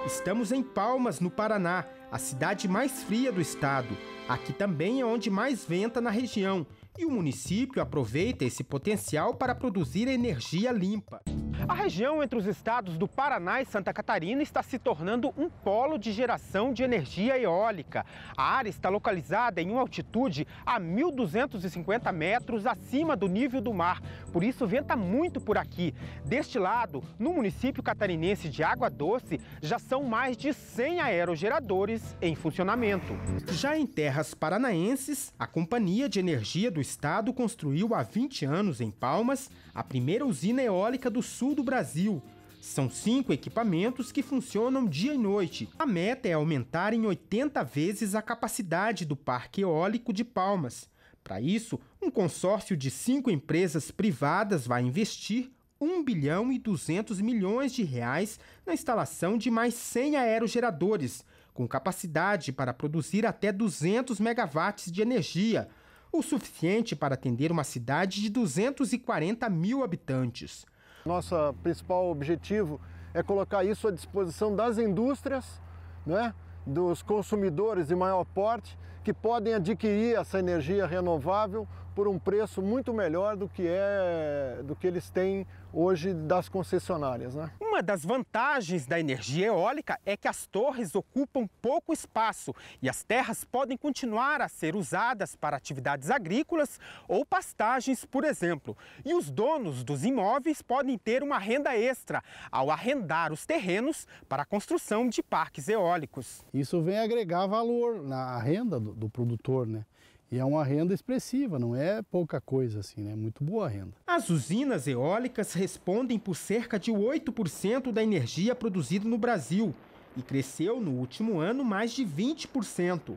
Estamos em Palmas, no Paraná, a cidade mais fria do estado. Aqui também é onde mais venta na região, e o município aproveita esse potencial para produzir energia limpa. A região entre os estados do Paraná e Santa Catarina está se tornando um polo de geração de energia eólica. A área está localizada em uma altitude a 1.250 metros acima do nível do mar, por isso venta tá muito por aqui. Deste lado, no município catarinense de Água Doce, já são mais de 100 aerogeradores em funcionamento. Já em terras paranaenses, a Companhia de Energia do Estado construiu há 20 anos em Palmas a primeira usina eólica do sul do Brasil. São cinco equipamentos que funcionam dia e noite. A meta é aumentar em 80 vezes a capacidade do Parque Eólico de Palmas. Para isso, um consórcio de cinco empresas privadas vai investir 1 bilhão e 200 milhões de reais na instalação de mais 100 aerogeradores, com capacidade para produzir até 200 megawatts de energia, o suficiente para atender uma cidade de 240 mil habitantes. Nosso principal objetivo é colocar isso à disposição das indústrias, né, dos consumidores de maior porte, que podem adquirir essa energia renovável por um preço muito melhor do que é do que eles têm hoje das concessionárias. Né? Uma das vantagens da energia eólica é que as torres ocupam pouco espaço e as terras podem continuar a ser usadas para atividades agrícolas ou pastagens, por exemplo. E os donos dos imóveis podem ter uma renda extra ao arrendar os terrenos para a construção de parques eólicos. Isso vem agregar valor na renda do, do produtor, né? E é uma renda expressiva, não é pouca coisa assim, né? É muito boa a renda. As usinas eólicas respondem por cerca de 8% da energia produzida no Brasil e cresceu no último ano mais de 20%.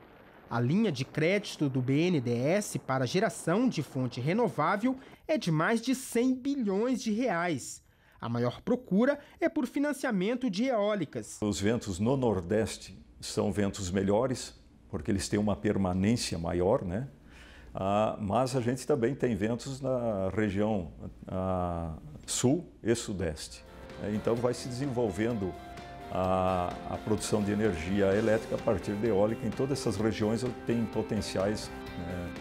A linha de crédito do BNDES para geração de fonte renovável é de mais de 100 bilhões de reais. A maior procura é por financiamento de eólicas. Os ventos no Nordeste são ventos melhores, porque eles têm uma permanência maior, né? Ah, mas a gente também tem ventos na região ah, sul e sudeste. É, então vai se desenvolvendo a, a, produção de energia elétrica a partir de eólica. Em todas essas regiões tem potenciais né,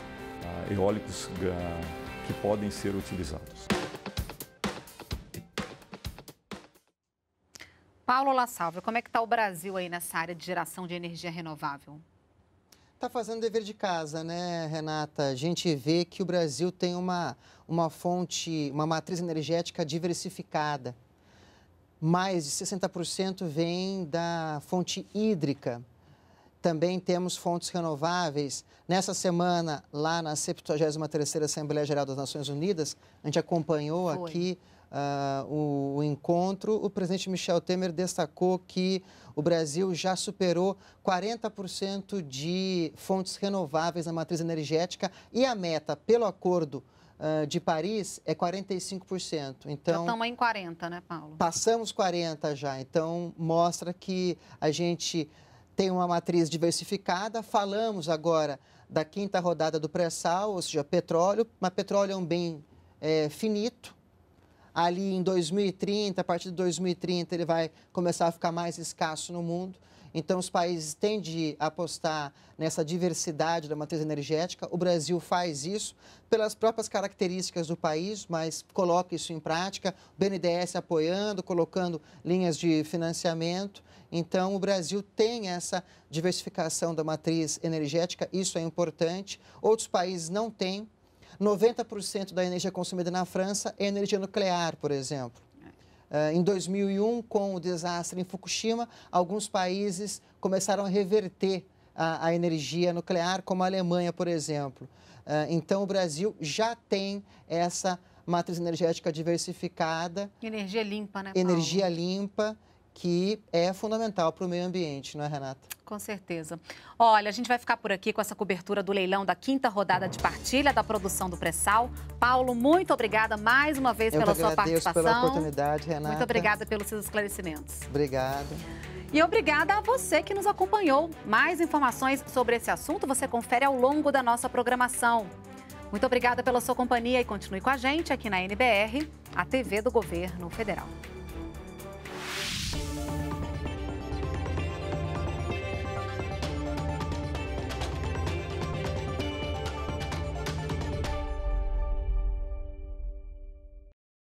ah, eólicos ah, que podem ser utilizados. Paulo La como é que está o Brasil aí nessa área de geração de energia renovável? Tá fazendo dever de casa, né, Renata? A gente vê que o Brasil tem uma, uma fonte, uma matriz energética diversificada. Mais de 60% vem da fonte hídrica. Também temos fontes renováveis. Nessa semana, lá na 73ª Assembleia Geral das Nações Unidas, a gente acompanhou Foi. aqui uh, o, o, encontro, o presidente Michel Temer destacou que o Brasil já superou 40% de fontes renováveis na matriz energética e a meta pelo acordo uh, de Paris é 45%. Então, já estamos em 40, né, Paulo? Passamos 40 já. Então mostra que a gente tem uma matriz diversificada. Falamos agora da quinta rodada do pré-sal, ou seja, petróleo, mas petróleo é um bem é, finito, ali em 2030, a partir de 2030, ele vai começar a ficar mais escasso no mundo. Então, os países têm a apostar nessa diversidade da matriz energética. O Brasil faz isso pelas próprias características do país, mas coloca isso em prática. O BNDES apoiando, colocando linhas de financiamento. Então, o Brasil tem essa diversificação da matriz energética, isso é importante. Outros países não têm. 90% da energia consumida na França é energia nuclear, por exemplo. É, em 2001, com o desastre em Fukushima, alguns países começaram a reverter a, a energia nuclear, como a Alemanha, por exemplo. É, então, o Brasil já tem essa matriz energética diversificada. Energia limpa, né? Paulo? Energia limpa que é fundamental para o meio ambiente, não é, Renata? Com certeza. Olha, a gente vai ficar por aqui com essa cobertura do leilão da quinta rodada de partilha da produção do Pressal. Paulo, muito obrigada mais uma vez Eu pela sua participação. pela oportunidade, Renata. Muito obrigada pelos seus esclarecimentos. Obrigado. E obrigada a você que nos acompanhou. Mais informações sobre esse assunto você confere ao longo da nossa programação. Muito obrigada pela sua companhia e continue com a gente aqui na NBR, a TV do Governo Federal.